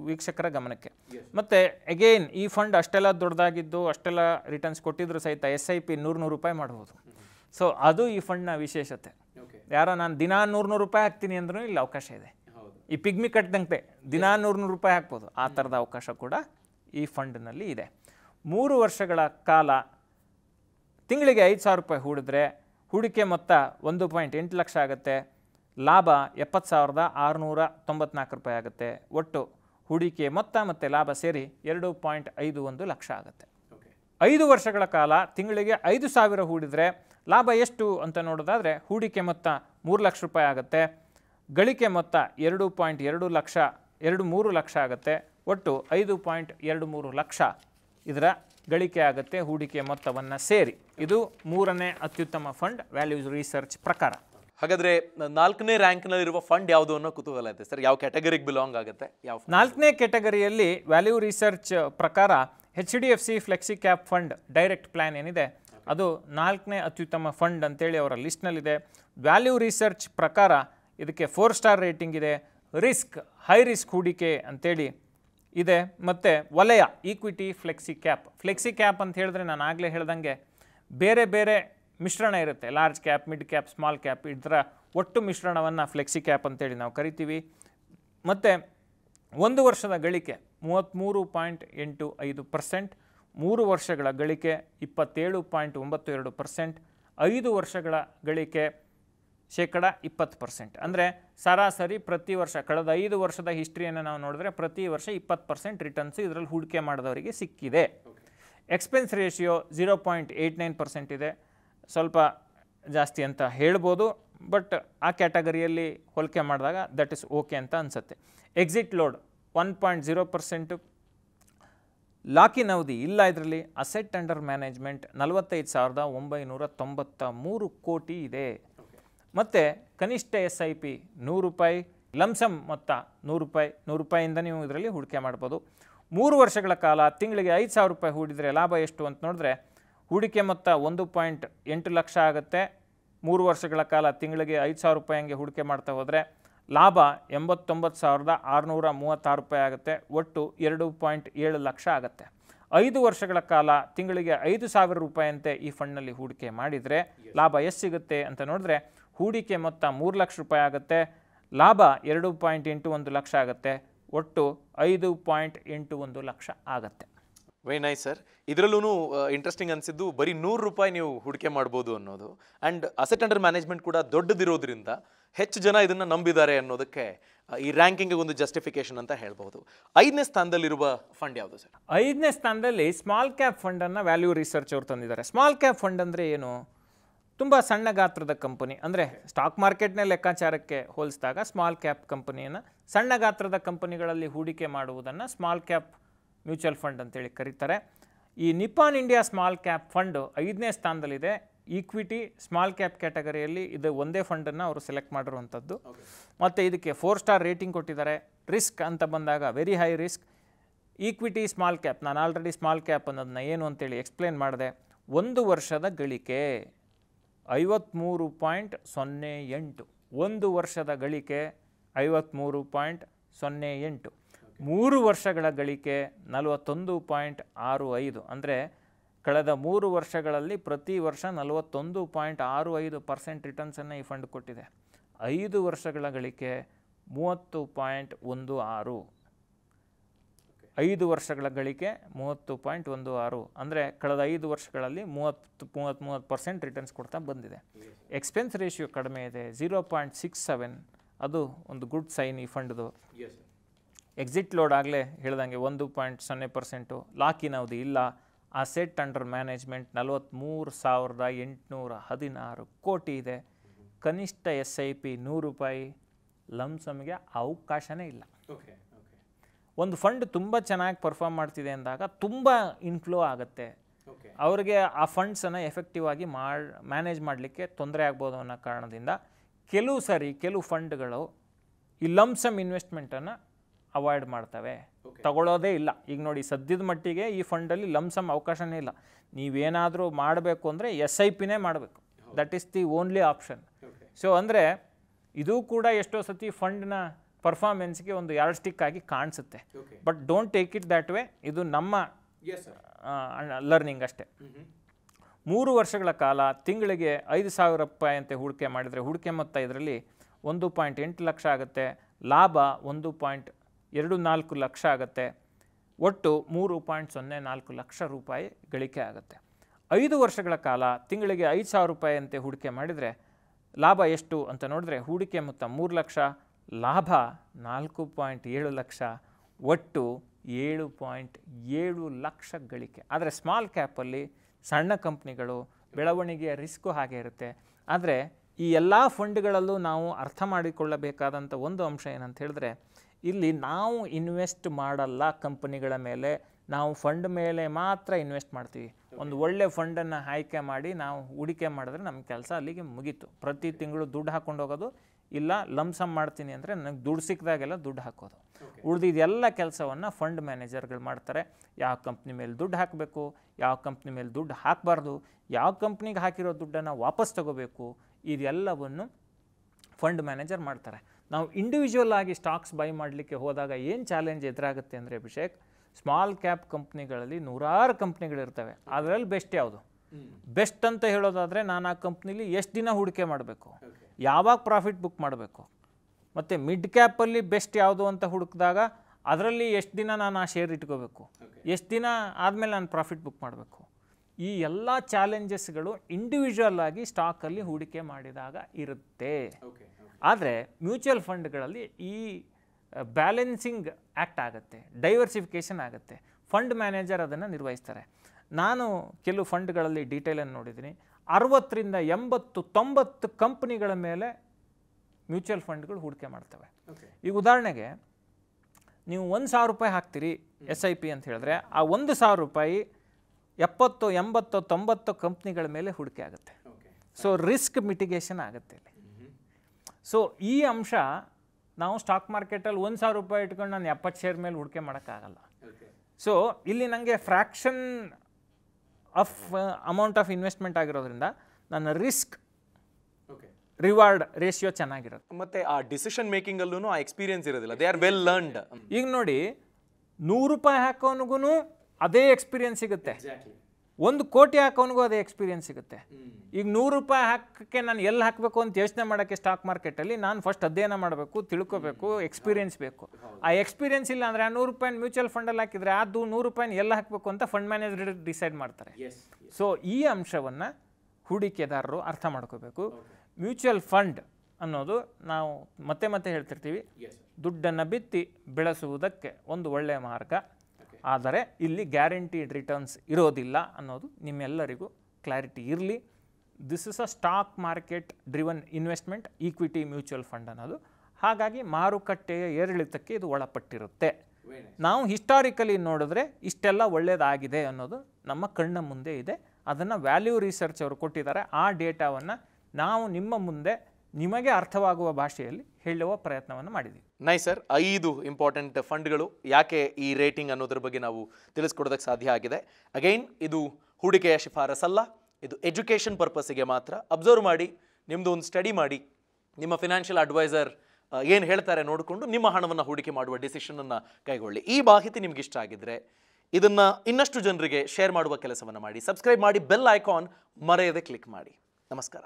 ವೀಕ್ಷಕರ ಗಮನಕ್ಕೆ ಮತ್ತು ಅಗೇನ್ ಈ ಫಂಡ್ ಅಷ್ಟೆಲ್ಲ ದೊಡ್ಡದಾಗಿದ್ದು ಅಷ್ಟೆಲ್ಲ ರಿಟರ್ನ್ಸ್ ಕೊಟ್ಟಿದ್ರು ಸಹಿತ ಎಸ್ ಐ ಪಿ ನೂರು ನೂರು ರೂಪಾಯಿ ಮಾಡ್ಬೋದು ಸೊ ಅದು ಈ ಫಂಡ್ನ ವಿಶೇಷತೆ ಯಾರೋ ನಾನು ದಿನಾ ನೂರು ನೂರು ರೂಪಾಯಿ ಹಾಕ್ತೀನಿ ಅಂದ್ರೂ ಇಲ್ಲಿ ಅವಕಾಶ ಇದೆ ಈ ಪಿಗ್ಮಿ ಕಟ್ಟಿದಂತೆ ದಿನಾ ನೂರು ನೂರು ರೂಪಾಯಿ ಹಾಕ್ಬೋದು ಆ ಥರದ ಅವಕಾಶ ಕೂಡ ಈ ಫಂಡ್ನಲ್ಲಿ ಇದೆ ಮೂರು ವರ್ಷಗಳ ಕಾಲ ತಿಂಗಳಿಗೆ ಐದು ಸಾವಿರ ರೂಪಾಯಿ ಹೂಡಿದ್ರೆ ಹೂಡಿಕೆ ಮೊತ್ತ ಒಂದು ಪಾಯಿಂಟ್ ಎಂಟು ಲಕ್ಷ ಆಗುತ್ತೆ ಲಾಭ ಎಪ್ಪತ್ತು ಸಾವಿರದ ಆರುನೂರ ತೊಂಬತ್ನಾಲ್ಕು ರೂಪಾಯಿ ಆಗುತ್ತೆ ಒಟ್ಟು ಹೂಡಿಕೆ ಮೊತ್ತ ಮತ್ತು ಲಾಭ ಸೇರಿ ಎರಡು ಪಾಯಿಂಟ್ ಐದು ಒಂದು ಲಕ್ಷ ಆಗುತ್ತೆ ಐದು ವರ್ಷಗಳ ಕಾಲ ತಿಂಗಳಿಗೆ ಐದು ಸಾವಿರ ಹೂಡಿದರೆ ಲಾಭ ಎಷ್ಟು ಅಂತ ನೋಡೋದಾದರೆ ಹೂಡಿಕೆ ಮೊತ್ತ ಮೂರು ಲಕ್ಷ ರೂಪಾಯಿ ಆಗುತ್ತೆ ಗಳಿಕೆ ಮೊತ್ತ ಎರಡು ಪಾಯಿಂಟ್ ಎರಡು ಲಕ್ಷ ಎರಡು ಮೂರು ಲಕ್ಷ ಆಗುತ್ತೆ ಒಟ್ಟು ಐದು ಪಾಯಿಂಟ್ ಎರಡು ಮೂರು ಲಕ್ಷ ಇದರ ಗಳಿಕೆ ಆಗುತ್ತೆ ಹೂಡಿಕೆ ಮೊತ್ತವನ್ನು ಸೇರಿ ಇದು ಮೂರನೇ ಅತ್ಯುತ್ತಮ ಫಂಡ್ ವ್ಯಾಲ್ಯೂಸ್ ರಿಸರ್ಚ್ ಪ್ರಕಾರ ಹಾಗಾದ್ರೆ ನಾಲ್ಕನೇ ರ್ಯಾಂಕ್ನಲ್ಲಿರುವ ಫಂಡ್ ಯಾವುದು ಅನ್ನೋ ಕುತೂಹಲ ಇದೆ ಸರ್ ಯಾವ ಕ್ಯಾಟಗರಿಗೆ ಬಿಲಾಂಗ್ ಆಗುತ್ತೆ ಯಾವ ನಾಲ್ಕನೇ ಕ್ಯಾಟಗರಿಯಲ್ಲಿ ವ್ಯಾಲ್ಯೂ ರಿಸರ್ಚ್ ಪ್ರಕಾರ H D F C flexi cap fund direct plan ಏನಿದೆ ಅದು ನಾಲ್ಕನೇ ಅತ್ಯುತ್ತಮ ಫಂಡ್ ಅಂತೇಳಿ ಅವರ ಲಿಸ್ಟ್ನಲ್ಲಿದೆ ವ್ಯಾಲ್ಯೂ ರಿಸರ್ಚ್ ಪ್ರಕಾರ ಇದಕ್ಕೆ ಫೋರ್ ಸ್ಟಾರ್ ರೇಟಿಂಗ್ ಇದೆ ರಿಸ್ಕ್ ಹೈ ರಿಸ್ಕ್ ಹೂಡಿಕೆ ಅಂತೇಳಿ ಇದೆ ಮತ್ತು ವಲಯ equity flexi cap flexi cap ಅಂತ ಹೇಳಿದ್ರೆ ನಾನು ಆಗಲೇ ಹೇಳ್ದಂಗೆ ಬೇರೆ ಬೇರೆ ಮಿಶ್ರಣ ಇರುತ್ತೆ large cap mid cap small cap ಇದರ ಒಟ್ಟು ಮಿಶ್ರಣವನ್ನು ಫ್ಲೆಕ್ಸಿ ಕ್ಯಾಪ್ ಅಂತೇಳಿ ನಾವು ಕರಿತೀವಿ ಮತ್ತು ಒಂದು ವರ್ಷದ ಗಳಿಕೆ ಮೂವತ್ತ್ಮೂರು ಪಾಯಿಂಟ್ ಎಂಟು ಐದು ಪರ್ಸೆಂಟ್ ಮೂರು ವರ್ಷಗಳ ಗಳಿಕೆ ಇಪ್ಪತ್ತೇಳು ಪಾಯಿಂಟ್ ಒಂಬತ್ತು ಎರಡು ಪರ್ಸೆಂಟ್ ಐದು ವರ್ಷಗಳ ಗಳಿಕೆ ಶೇಕಡ ಇಪ್ಪತ್ತು ಪರ್ಸೆಂಟ್ ಅಂದರೆ ಸರಾಸರಿ ಪ್ರತಿ ವರ್ಷ ಕಳೆದ ಐದು ವರ್ಷದ ಹಿಸ್ಟ್ರಿಯನ್ನು ನಾವು ನೋಡಿದ್ರೆ ಪ್ರತಿ ವರ್ಷ ಇಪ್ಪತ್ತು ಪರ್ಸೆಂಟ್ ರಿಟರ್ನ್ಸ್ ಇದರಲ್ಲಿ ಹೂಡಿಕೆ ಮಾಡಿದವರಿಗೆ ಸಿಕ್ಕಿದೆ expense ratio zero point eight nine percent ಇದೆ ಸ್ವಲ್ಪ ಜಾಸ್ತಿ ಅಂತ ಹೇಳ್ಬೋದು ಬಟ್ ಆ ಕ್ಯಾಟಗರಿಯಲ್ಲಿ ಹೋಲಿಕೆ ಮಾಡಿದಾಗ ದಟ್ ಇಸ್ ಓಕೆ ಅಂತ ಅನಿಸುತ್ತೆ exit load one point zero percent lock in ಅವಧಿ ಇಲ್ಲ ಇದರಲ್ಲಿ ಅಸೆಟ್ ಅಂಡರ್ ಮ್ಯಾನೇಜ್ಮೆಂಟ್ ನಲವತ್ತೈದು ಸಾವಿರದ ಒಂಬೈನೂರ ತೊಂಬತ್ತ ಮೂರು ಕೋಟಿ ಇದೆ ಮತ್ತು ಕನಿಷ್ಠ ಎಸ್ ಐ ಪಿ ನೂರು ರೂಪಾಯಿ ಲಂಸಮ್ ಮೊತ್ತ ನೂರು ರೂಪಾಯಿ ನೂರು ರೂಪಾಯಿಯಿಂದ ನೀವು ಇದರಲ್ಲಿ ಹೂಡಿಕೆ ಮಾಡ್ಬೋದು ಮೂರು ವರ್ಷಗಳ ಕಾಲ ತಿಂಗಳಿಗೆ ಐದು ಸಾವಿರ ರೂಪಾಯಿ ಹೂಡಿದರೆ ಲಾಭ ಎಷ್ಟು ಅಂತ ನೋಡಿದ್ರೆ ಹೂಡಿಕೆ ಮೊತ್ತ ಒಂದು ಪಾಯಿಂಟ್ ಎಂಟು ಲಕ್ಷ ಆಗುತ್ತೆ ಮೂರು ವರ್ಷಗಳ ಕಾಲ ತಿಂಗಳಿಗೆ ಐದು ಸಾವಿರ ರೂಪಾಯಿ ಹಂಗೆ ಹೂಡಿಕೆ ಮಾಡ್ತಾ ಹೋದರೆ ಲಾಭ ಎಂಬತ್ತೊಂಬತ್ತು ಸಾವಿರದ ಆರುನೂರ ಮೂವತ್ತಾರು ರೂಪಾಯಿ ಆಗುತ್ತೆ ಒಟ್ಟು ಎರಡು ಪಾಯಿಂಟ್ ಏಳು ಲಕ್ಷ ಆಗುತ್ತೆ ಐದು ವರ್ಷಗಳ ಕಾಲ ತಿಂಗಳಿಗೆ ಐದು ಸಾವಿರ ರೂಪಾಯಿಯಂತೆ ಈ ಫಂಡ್ನಲ್ಲಿ ಹೂಡಿಕೆ ಮಾಡಿದರೆ ಲಾಭ ಎಷ್ಟು ಸಿಗುತ್ತೆ ಅಂತ ನೋಡಿದ್ರೆ ಹೂಡಿಕೆ ಮೊತ್ತ ಮೂರು ಲಕ್ಷ ರೂಪಾಯಿ ಆಗುತ್ತೆ ಲಾಭ ಎರಡು ಪಾಯಿಂಟ್ ಎಂಟು ಒಂದು ಲಕ್ಷ ಆಗುತ್ತೆ ಒಟ್ಟು ಐದು ಪಾಯಿಂಟ್ ಎಂಟು ಒಂದು ಲಕ್ಷ ಆಗುತ್ತೆ ವೆರಿ ನೈಸ್ ಸರ್ ಇದರಲ್ಲೂ ಇಂಟ್ರೆಸ್ಟಿಂಗ್ ಅನಿಸಿದ್ದು ಬರೀ ನೂರು ರೂಪಾಯಿ ನೀವು ಹೂಡಿಕೆ ಮಾಡ್ಬೋದು ಅನ್ನೋದು ಆ್ಯಂಡ್ ಅಸೆಟ್ ಅಂಡರ್ ಮ್ಯಾನೇಜ್ಮೆಂಟ್ ಕೂಡ ದೊಡ್ಡದಿರೋದ್ರಿಂದ ಹೆಚ್ಚು ಜನ ಇದನ್ನು ನಂಬಿದ್ದಾರೆ ಅನ್ನೋದಕ್ಕೆ ಈ ರ್ಯಾಂಕಿಂಗ್ ಒಂದು ಜಸ್ಟಿಫಿಕೇಶನ್ ಅಂತ ಹೇಳ್ಬೋದು ಐದನೇ ಸ್ಥಾನದಲ್ಲಿರುವ ಫಂಡ್ ಯಾವುದು ಸರ್ ಐದನೇ ಸ್ಥಾನದಲ್ಲಿ ಸ್ಮಾಲ್ ಕ್ಯಾಪ್ ಫಂಡನ್ನು ವ್ಯಾಲ್ಯೂ ರಿಸರ್ಚ್ ಅವರು ತಂದಿದ್ದಾರೆ ಸ್ಮಾಲ್ ಕ್ಯಾಪ್ ಫಂಡ್ ಅಂದರೆ ಏನು ತುಂಬ ಸಣ್ಣ ಗಾತ್ರದ ಕಂಪನಿ ಅಂದರೆ ಸ್ಟಾಕ್ ಮಾರ್ಕೆಟ್ನ ಲೆಕ್ಕಾಚಾರಕ್ಕೆ ಹೋಲಿಸಿದಾಗ ಸ್ಮಾಲ್ ಕ್ಯಾಪ್ ಕಂಪನಿಯನ್ನು ಸಣ್ಣ ಗಾತ್ರದ ಕಂಪನಿಗಳಲ್ಲಿ ಹೂಡಿಕೆ ಮಾಡುವುದನ್ನು ಸ್ಮಾಲ್ ಕ್ಯಾಪ್ ಮ್ಯೂಚುವಲ್ ಫಂಡ್ ಅಂತೇಳಿ ಕರೀತಾರೆ ಈ Nippon India small cap fund ಐದನೇ ಸ್ಥಾನದಲ್ಲಿದೆ ಈಕ್ವಿಟಿ ಸ್ಮಾಲ್ ಕ್ಯಾಪ್ ಕ್ಯಾಟಗರಿಯಲ್ಲಿ ಇದು ಒಂದೇ ಫಂಡನ್ನು ಅವರು ಸೆಲೆಕ್ಟ್ ಮಾಡಿರುವಂಥದ್ದು ಮತ್ತು ಇದಕ್ಕೆ ಫೋರ್ ಸ್ಟಾರ್ ರೇಟಿಂಗ್ ಕೊಟ್ಟಿದ್ದಾರೆ ರಿಸ್ಕ್ ಅಂತ ಬಂದಾಗ very high risk equity small cap ನಾನು ಆಲ್ರೆಡಿ ಸ್ಮಾಲ್ ಕ್ಯಾಪ್ ಅನ್ನೋದನ್ನ ಏನು ಅಂತೇಳಿ ಎಕ್ಸ್ಪ್ಲೇನ್ ಮಾಡಿದೆ ಒಂದು ವರ್ಷದ ಗಳಿಕೆ ಐವತ್ತ್ಮೂರು ಪಾಯಿಂಟ್ ಸೊನ್ನೆ ಎಂಟು ಒಂದು ವರ್ಷದ ಗಳಿಕೆ ಐವತ್ತ್ಮೂರು ಪಾಯಿಂಟ್ ಸೊನ್ನೆ ಎಂಟು ಮೂರು ವರ್ಷಗಳ ಗಳಿಕೆ ನಲವತ್ತೊಂದು ಪಾಯಿಂಟ್ ಆರು ಐದು ಅಂದರೆ ಕಳೆದ ಮೂರು ವರ್ಷಗಳಲ್ಲಿ ಪ್ರತಿ ವರ್ಷ ನಲವತ್ತೊಂದು ಪಾಯಿಂಟ್ ಆರು ಐದು ಪರ್ಸೆಂಟ್ ರಿಟರ್ನ್ಸನ್ನು ಈ ಫಂಡ್ ಕೊಟ್ಟಿದೆ ಐದು ವರ್ಷಗಳ ಗಳಿಕೆ ಮೂವತ್ತು ಪಾಯಿಂಟ್ ಒಂದು ಆರು ಐದು ವರ್ಷಗಳ ಗಳಿಕೆ ಮೂವತ್ತು ಪಾಯಿಂಟ್ ಒಂದು ಆರು ಅಂದರೆ ಕಳೆದ ಐದು ವರ್ಷಗಳಲ್ಲಿ ಮೂವತ್ತು ಮೂವತ್ತು ಮೂವತ್ತು ಪರ್ಸೆಂಟ್ ರಿಟರ್ನ್ಸ್ ಕೊಡ್ತಾ ಬಂದಿದೆ ಎಕ್ಸ್ಪೆನ್ಸ್ ರೇಷಿಯೋ ಕಡಿಮೆ ಇದೆ ಝೀರೋ ಪಾಯಿಂಟ್ ಸಿಕ್ಸ್ ಸೆವೆನ್ ಅದು ಒಂದು ಗುಡ್ ಸೈನ್ ಈ ಫಂಡ್ದು ಎಕ್ಸಿಟ್ ಲೋಡ್ ಆಗಲೇ ಹೇಳ್ದಂಗೆ ಒಂದು ಪಾಯಿಂಟ್ ಸೊನ್ನೆ ಪರ್ಸೆಂಟು ಲಾಕಿನ ಅವಧಿ ಇಲ್ಲ ಸೆಟ್ ಅಂಡರ್ ಮ್ಯಾನೇಜ್ಮೆಂಟ್ ನಲವತ್ತ್ಮೂರು ಸಾವಿರದ ಎಂಟುನೂರ ಹದಿನಾರು ಕೋಟಿ ಇದೆ ಕನಿಷ್ಠ ಎಸ್ ಐ ಪಿ ನೂರು ರೂಪಾಯಿ ಲಮ್ಸಮ್ಗೆ ಅವಕಾಶವೇ ಇಲ್ಲ ಒಂದು ಫಂಡ್ ತುಂಬ ಚೆನ್ನಾಗಿ ಪರ್ಫಾರ್ಮ್ ಮಾಡ್ತಿದೆ ಅಂದಾಗ ತುಂಬ ಇನ್ಫ್ಲೋ ಆಗುತ್ತೆ ಅವರಿಗೆ ಆ ಫಂಡ್ಸನ್ನು ಎಫೆಕ್ಟಿವ್ ಆಗಿ ಮಾಡಿ ಮ್ಯಾನೇಜ್ ಮಾಡಲಿಕ್ಕೆ ತೊಂದರೆ ಆಗ್ಬೋದು ಅನ್ನೋ ಕಾರಣದಿಂದ ಕೆಲವು ಸರಿ ಕೆಲವು ಫಂಡ್ಗಳು ಈ ಲಮ್ಸಮ್ ಇನ್ವೆಸ್ಟ್ಮೆಂಟನ್ನು ಅವಾಯ್ಡ್ ಮಾಡ್ತವೆ ತಗೊಳ್ಳೋದೇ ಇಲ್ಲ ಈಗ ನೋಡಿ ಸದ್ಯದ ಮಟ್ಟಿಗೆ ಈ ಫಂಡಲ್ಲಿ ಲಮ್ಸಮ್ ಅವಕಾಶನೇ ಇಲ್ಲ ನೀವೇನಾದರೂ ಮಾಡಬೇಕು ಅಂದರೆ ಎಸ್ ಐ ಪಿನೇ ಮಾಡಬೇಕು that is the only option so ಅಂದರೆ ಇದು ಕೂಡ ಎಷ್ಟೋ ಸತಿ ಫಂಡ್ನ ಪರ್ಫಾರ್ಮೆನ್ಸ್ಗೆ ಒಂದು ಎರಡು ಸ್ಟಿಕ್ ಆಗಿ ಕಾಣಿಸುತ್ತೆ but don't take it that way ಇದು ನಮ್ಮ ಲರ್ನಿಂಗ್ ಅಷ್ಟೇ ಮೂರು ವರ್ಷಗಳ ಕಾಲ ತಿಂಗಳಿಗೆ ಐದು ಸಾವಿರ ರೂಪಾಯಿ ಅಂತ ಹೂಡಿಕೆ ಮಾಡಿದರೆ ಹೂಡಿಕೆ ಮೊತ್ತ ಇದರಲ್ಲಿ ಒಂದು ಪಾಯಿಂಟ್ ಎಂಟು ಲಕ್ಷ ಆಗುತ್ತೆ ಲಾಭ ಒಂದು ಪಾಯಿಂಟ್ ಎರಡು ನಾಲ್ಕು ಲಕ್ಷ ಆಗುತ್ತೆ ಒಟ್ಟು ಮೂರು ಪಾಯಿಂಟ್ ಸೊನ್ನೆ ನಾಲ್ಕು ಲಕ್ಷ ರೂಪಾಯಿ ಗಳಿಕೆ ಆಗುತ್ತೆ ಐದು ವರ್ಷಗಳ ಕಾಲ ತಿಂಗಳಿಗೆ ಐದು ಸಾವಿರ ರೂಪಾಯಿಯಂತೆ ಹೂಡಿಕೆ ಮಾಡಿದರೆ ಲಾಭ ಎಷ್ಟು ಅಂತ ನೋಡಿದ್ರೆ ಹೂಡಿಕೆ ಮೊತ್ತ ಮೂರು ಲಕ್ಷ ಲಾಭ ನಾಲ್ಕು ಪಾಯಿಂಟ್ ಏಳು ಲಕ್ಷ ಒಟ್ಟು ಏಳು ಪಾಯಿಂಟ್ ಏಳು ಲಕ್ಷ ಗಳಿಕೆ ಆದರೆ ಸ್ಮಾಲ್ ಕ್ಯಾಪಲ್ಲಿ ಸಣ್ಣ ಕಂಪ್ನಿಗಳು ಬೆಳವಣಿಗೆಯ ರಿಸ್ಕು ಹಾಗೆ ಇರುತ್ತೆ ಆದರೆ ಈ ಎಲ್ಲ ಫಂಡ್ಗಳಲ್ಲೂ ನಾವು ಅರ್ಥ ಮಾಡಿಕೊಳ್ಳಬೇಕಾದಂಥ ಒಂದು ಅಂಶ ಏನಂತ ಹೇಳಿದ್ರೆ ಇಲ್ಲಿ ನಾವು ಇನ್ವೆಸ್ಟ್ ಮಾಡಲ್ಲ ಕಂಪನಿಗಳ ಮೇಲೆ ನಾವು ಫಂಡ್ ಮೇಲೆ ಮಾತ್ರ ಇನ್ವೆಸ್ಟ್ ಮಾಡ್ತೀವಿ ಒಂದು ಒಳ್ಳೆ ಫಂಡನ್ನು ಆಯ್ಕೆ ಮಾಡಿ ನಾವು ಹೂಡಿಕೆ ಮಾಡಿದ್ರೆ ನಮ್ಮ ಕೆಲಸ ಅಲ್ಲಿಗೆ ಮುಗೀತು ಪ್ರತಿ ತಿಂಗಳು ದುಡ್ಡು ಹಾಕ್ಕೊಂಡು ಹೋಗೋದು ಇಲ್ಲ ಲಂಸಮ್ ಮಾಡ್ತೀನಿ ಅಂದರೆ ನನಗೆ ದುಡ್ಡು ಸಿಕ್ಕಿದಾಗೆಲ್ಲ ದುಡ್ಡು ಹಾಕೋದು ಇದೆಲ್ಲ ಕೆಲಸವನ್ನು ಫಂಡ್ ಮ್ಯಾನೇಜರ್ಗಳು ಮಾಡ್ತಾರೆ ಯಾವ ಕಂಪ್ನಿ ಮೇಲೆ ದುಡ್ಡು ಹಾಕಬೇಕು ಯಾವ ಕಂಪ್ನಿ ಮೇಲೆ ದುಡ್ಡು ಹಾಕಬಾರ್ದು ಯಾವ ಕಂಪ್ನಿಗೆ ಹಾಕಿರೋ ದುಡ್ಡನ್ನು ವಾಪಸ್ ತಗೋಬೇಕು ಇದೆಲ್ಲವನ್ನು ಫಂಡ್ ಮ್ಯಾನೇಜರ್ ಮಾಡ್ತಾರೆ ನಾವು ಇಂಡಿವಿಜುವಲ್ ಆಗಿ ಸ್ಟಾಕ್ಸ್ ಬೈ ಮಾಡಲಿಕ್ಕೆ ಹೋದಾಗ ಏನು ಚಾಲೆಂಜ್ ಎದುರಾಗುತ್ತೆ ಅಂದರೆ ಅಭಿಷೇಕ್ ಸ್ಮಾಲ್ ಕ್ಯಾಪ್ ಕಂಪ್ನಿಗಳಲ್ಲಿ ನೂರಾರು ಕಂಪ್ನಿಗಳಿರ್ತವೆ ಅದರಲ್ಲಿ ಬೆಸ್ಟ್ ಯಾವುದು ಬೆಸ್ಟ್ ಅಂತ ಹೇಳೋದಾದರೆ ನಾನು ಆ ಕಂಪ್ನಿಲಿ ಎಷ್ಟು ದಿನ ಹೂಡಿಕೆ ಮಾಡಬೇಕು ಯಾವಾಗ ಪ್ರಾಫಿಟ್ ಬುಕ್ ಮಾಡಬೇಕು ಮತ್ತು ಮಿಡ್ ಕ್ಯಾಪಲ್ಲಿ ಬೆಸ್ಟ್ ಯಾವುದು ಅಂತ ಹುಡುಕಿದಾಗ ಅದರಲ್ಲಿ ಎಷ್ಟು ದಿನ ನಾನು ಆ ಶೇರ್ ಇಟ್ಕೋಬೇಕು ಎಷ್ಟು ದಿನ ಆದಮೇಲೆ ನಾನು ಪ್ರಾಫಿಟ್ ಬುಕ್ ಮಾಡಬೇಕು ಈ ಎಲ್ಲ ಚಾಲೆಂಜಸ್ಗಳು ಇಂಡಿವಿಜುವಲ್ ಆಗಿ ಸ್ಟಾಕಲ್ಲಿ ಹೂಡಿಕೆ ಮಾಡಿದಾಗ ಇರುತ್ತೆ ಆದರೆ ಮ್ಯೂಚುವಲ್ ಫಂಡ್ಗಳಲ್ಲಿ ಈ ಬ್ಯಾಲೆನ್ಸಿಂಗ್ ಆ್ಯಕ್ಟ್ ಆಗುತ್ತೆ ಡೈವರ್ಸಿಫಿಕೇಷನ್ ಆಗುತ್ತೆ ಫಂಡ್ ಮ್ಯಾನೇಜರ್ ಅದನ್ನು ನಿರ್ವಹಿಸ್ತಾರೆ ನಾನು ಕೆಲವು ಫಂಡ್ಗಳಲ್ಲಿ ಡೀಟೇಲನ್ನು ನೋಡಿದ್ದೀನಿ ಅರವತ್ತರಿಂದ ಎಂಬತ್ತು ತೊಂಬತ್ತು ಕಂಪ್ನಿಗಳ ಮೇಲೆ ಮ್ಯೂಚುವಲ್ ಫಂಡ್ಗಳು ಹೂಡಿಕೆ ಮಾಡ್ತವೆ ಈಗ ಉದಾಹರಣೆಗೆ ನೀವು ಒಂದು ಸಾವಿರ ರೂಪಾಯಿ ಹಾಕ್ತೀರಿ ಎಸ್ ಐ ಪಿ ಅಂತ ಹೇಳಿದ್ರೆ ಆ ಒಂದು ಸಾವಿರ ರೂಪಾಯಿ ಎಪ್ಪತ್ತು ಎಂಬತ್ತು ತೊಂಬತ್ತು ಕಂಪ್ನಿಗಳ ಮೇಲೆ ಹೂಡಿಕೆ ಆಗುತ್ತೆ ಸೊ ರಿಸ್ಕ್ ಮಿಟಿಗೇಷನ್ ಆಗುತ್ತೆ ಇಲ್ಲಿ ಸೊ ಈ ಅಂಶ ನಾವು ಸ್ಟಾಕ್ ಮಾರ್ಕೆಟಲ್ಲಿ ಒಂದು ಸಾವಿರ ರೂಪಾಯಿ ಇಟ್ಕೊಂಡು ನಾನು ಎಪ್ಪತ್ತು ಶೇರ್ ಮೇಲೆ ಹೂಡಿಕೆ ಮಾಡೋಕ್ಕಾಗಲ್ಲ ಸೊ ಇಲ್ಲಿ ನನಗೆ fraction of amount of investment ಆಗಿರೋದ್ರಿಂದ ನನ್ನ ರಿಸ್ಕ್ ರಿವಾರ್ಡ್ ರೇಷಿಯೋ ಚೆನ್ನಾಗಿರುತ್ತೆ ಮತ್ತು ಆ ಡಿಸಿಷನ್ ಮೇಕಿಂಗಲ್ಲೂ ಆ ಎಕ್ಸ್ಪೀರಿಯನ್ಸ್ ಇರೋದಿಲ್ಲ ದೇ ಆರ್ ವೆಲ್ ಲರ್ನ್ಡ್ ಈಗ ನೋಡಿ ನೂರು ರೂಪಾಯಿ ಹಾಕೋನಿಗೂ ಅದೇ ಎಕ್ಸ್ಪೀರಿಯನ್ಸ್ ಸಿಗುತ್ತೆ ಒಂದು ಕೋಟಿ ಹಾಕೋನಿಗೂ ಅದೇ ಎಕ್ಸ್ಪೀರಿಯನ್ಸ್ ಸಿಗುತ್ತೆ ಈಗ ನೂರು ರೂಪಾಯಿ ಹಾಕಕ್ಕೆ ನಾನು ಎಲ್ಲಿ ಹಾಕಬೇಕು ಅಂತ ಯೋಚನೆ ಮಾಡೋಕ್ಕೆ ಸ್ಟಾಕ್ ಮಾರ್ಕೆಟಲ್ಲಿ ನಾನು ಫಸ್ಟ್ ಅಧ್ಯಯನ ಮಾಡಬೇಕು ತಿಳ್ಕೋಬೇಕು ಎಕ್ಸ್ಪೀರಿಯನ್ಸ್ ಬೇಕು ಆ ಎಕ್ಸ್ಪೀರಿಯನ್ಸ್ ಇಲ್ಲ ಅಂದರೆ ಆ ನೂರು ರೂಪಾಯಿನ ಮ್ಯೂಚುವಲ್ ಫಂಡಲ್ಲಿ ಹಾಕಿದರೆ ಅದು ನೂರು ರೂಪಾಯಿನ ಎಲ್ಲಿ ಹಾಕಬೇಕು ಅಂತ ಫಂಡ್ ಮ್ಯಾನೇಜರ್ ಡಿಸೈಡ್ ಮಾಡ್ತಾರೆ ಸೊ ಈ ಅಂಶವನ್ನು ಹೂಡಿಕೆದಾರರು ಅರ್ಥ ಮಾಡ್ಕೋಬೇಕು ಮ್ಯೂಚುವಲ್ ಫಂಡ್ ಅನ್ನೋದು ನಾವು ಮತ್ತೆ ಮತ್ತೆ ಹೇಳ್ತಿರ್ತೀವಿ ದುಡ್ಡನ್ನು ಬಿತ್ತಿ ಬೆಳೆಸುವುದಕ್ಕೆ ಒಂದು ಒಳ್ಳೆಯ ಮಾರ್ಗ ಆದರೆ ಇಲ್ಲಿ ಗ್ಯಾರಂಟಿಡ್ ರಿಟರ್ನ್ಸ್ ಇರೋದಿಲ್ಲ ಅನ್ನೋದು ನಿಮ್ಮೆಲ್ಲರಿಗೂ ಕ್ಲಾರಿಟಿ ಇರಲಿ this is a stock market driven investment equity mutual fund ಅನ್ನೋದು ಹಾಗಾಗಿ ಮಾರುಕಟ್ಟೆಯ ಏರಿಳಿತಕ್ಕೆ ಇದು ಒಳಪಟ್ಟಿರುತ್ತೆ ನಾವು ಹಿಸ್ಟಾರಿಕಲಿ ನೋಡಿದ್ರೆ ಇಷ್ಟೆಲ್ಲ ಒಳ್ಳೆಯದಾಗಿದೆ ಅನ್ನೋದು ನಮ್ಮ ಕಣ್ಣ ಮುಂದೆ ಇದೆ ಅದನ್ನು ವ್ಯಾಲ್ಯೂ ರಿಸರ್ಚ್ ಅವರು ಕೊಟ್ಟಿದ್ದಾರೆ ಆ ಡೇಟಾವನ್ನು ನಾವು ನಿಮ್ಮ ಮುಂದೆ ನಿಮಗೆ ಅರ್ಥವಾಗುವ ಭಾಷೆಯಲ್ಲಿ ಹೇಳುವ ಪ್ರಯತ್ನವನ್ನು ಮಾಡಿದ್ದೀವಿ ನೈ ಸರ್ ಐದು ಇಂಪಾರ್ಟೆಂಟ್ ಫಂಡ್ಗಳು ಯಾಕೆ ಈ ರೇಟಿಂಗ್ ಅನ್ನೋದ್ರ ಬಗ್ಗೆ ನಾವು ತಿಳಿಸ್ಕೊಡೋದಕ್ಕೆ ಸಾಧ್ಯ ಆಗಿದೆ ಅಗೈನ್ ಇದು ಹೂಡಿಕೆಯ ಶಿಫಾರಸಲ್ಲ ಇದು ಎಜುಕೇಷನ್ ಪರ್ಪಸ್ಸಿಗೆ ಮಾತ್ರ ಅಬ್ಸರ್ವ್ ಮಾಡಿ ನಿಮ್ಮದು ಒಂದು ಸ್ಟಡಿ ಮಾಡಿ ನಿಮ್ಮ ಫಿನಾನ್ಷಿಯಲ್ ಅಡ್ವೈಸರ್ ಏನು ಹೇಳ್ತಾರೆ ನೋಡಿಕೊಂಡು ನಿಮ್ಮ ಹಣವನ್ನು ಹೂಡಿಕೆ ಮಾಡುವ ಡಿಸಿಷನನ್ನು ಕೈಗೊಳ್ಳಿ ಈ ಮಾಹಿತಿ ನಿಮ್ಗೆ ಇಷ್ಟ ಆಗಿದ್ರೆ ಇದನ್ನು ಇನ್ನಷ್ಟು ಜನರಿಗೆ ಶೇರ್ ಮಾಡುವ ಕೆಲಸವನ್ನು ಮಾಡಿ ಸಬ್ಸ್ಕ್ರೈಬ್ ಮಾಡಿ ಬೆಲ್ ಐಕಾನ್ ಮರೆಯದೆ ಕ್ಲಿಕ್ ಮಾಡಿ ನಮಸ್ಕಾರ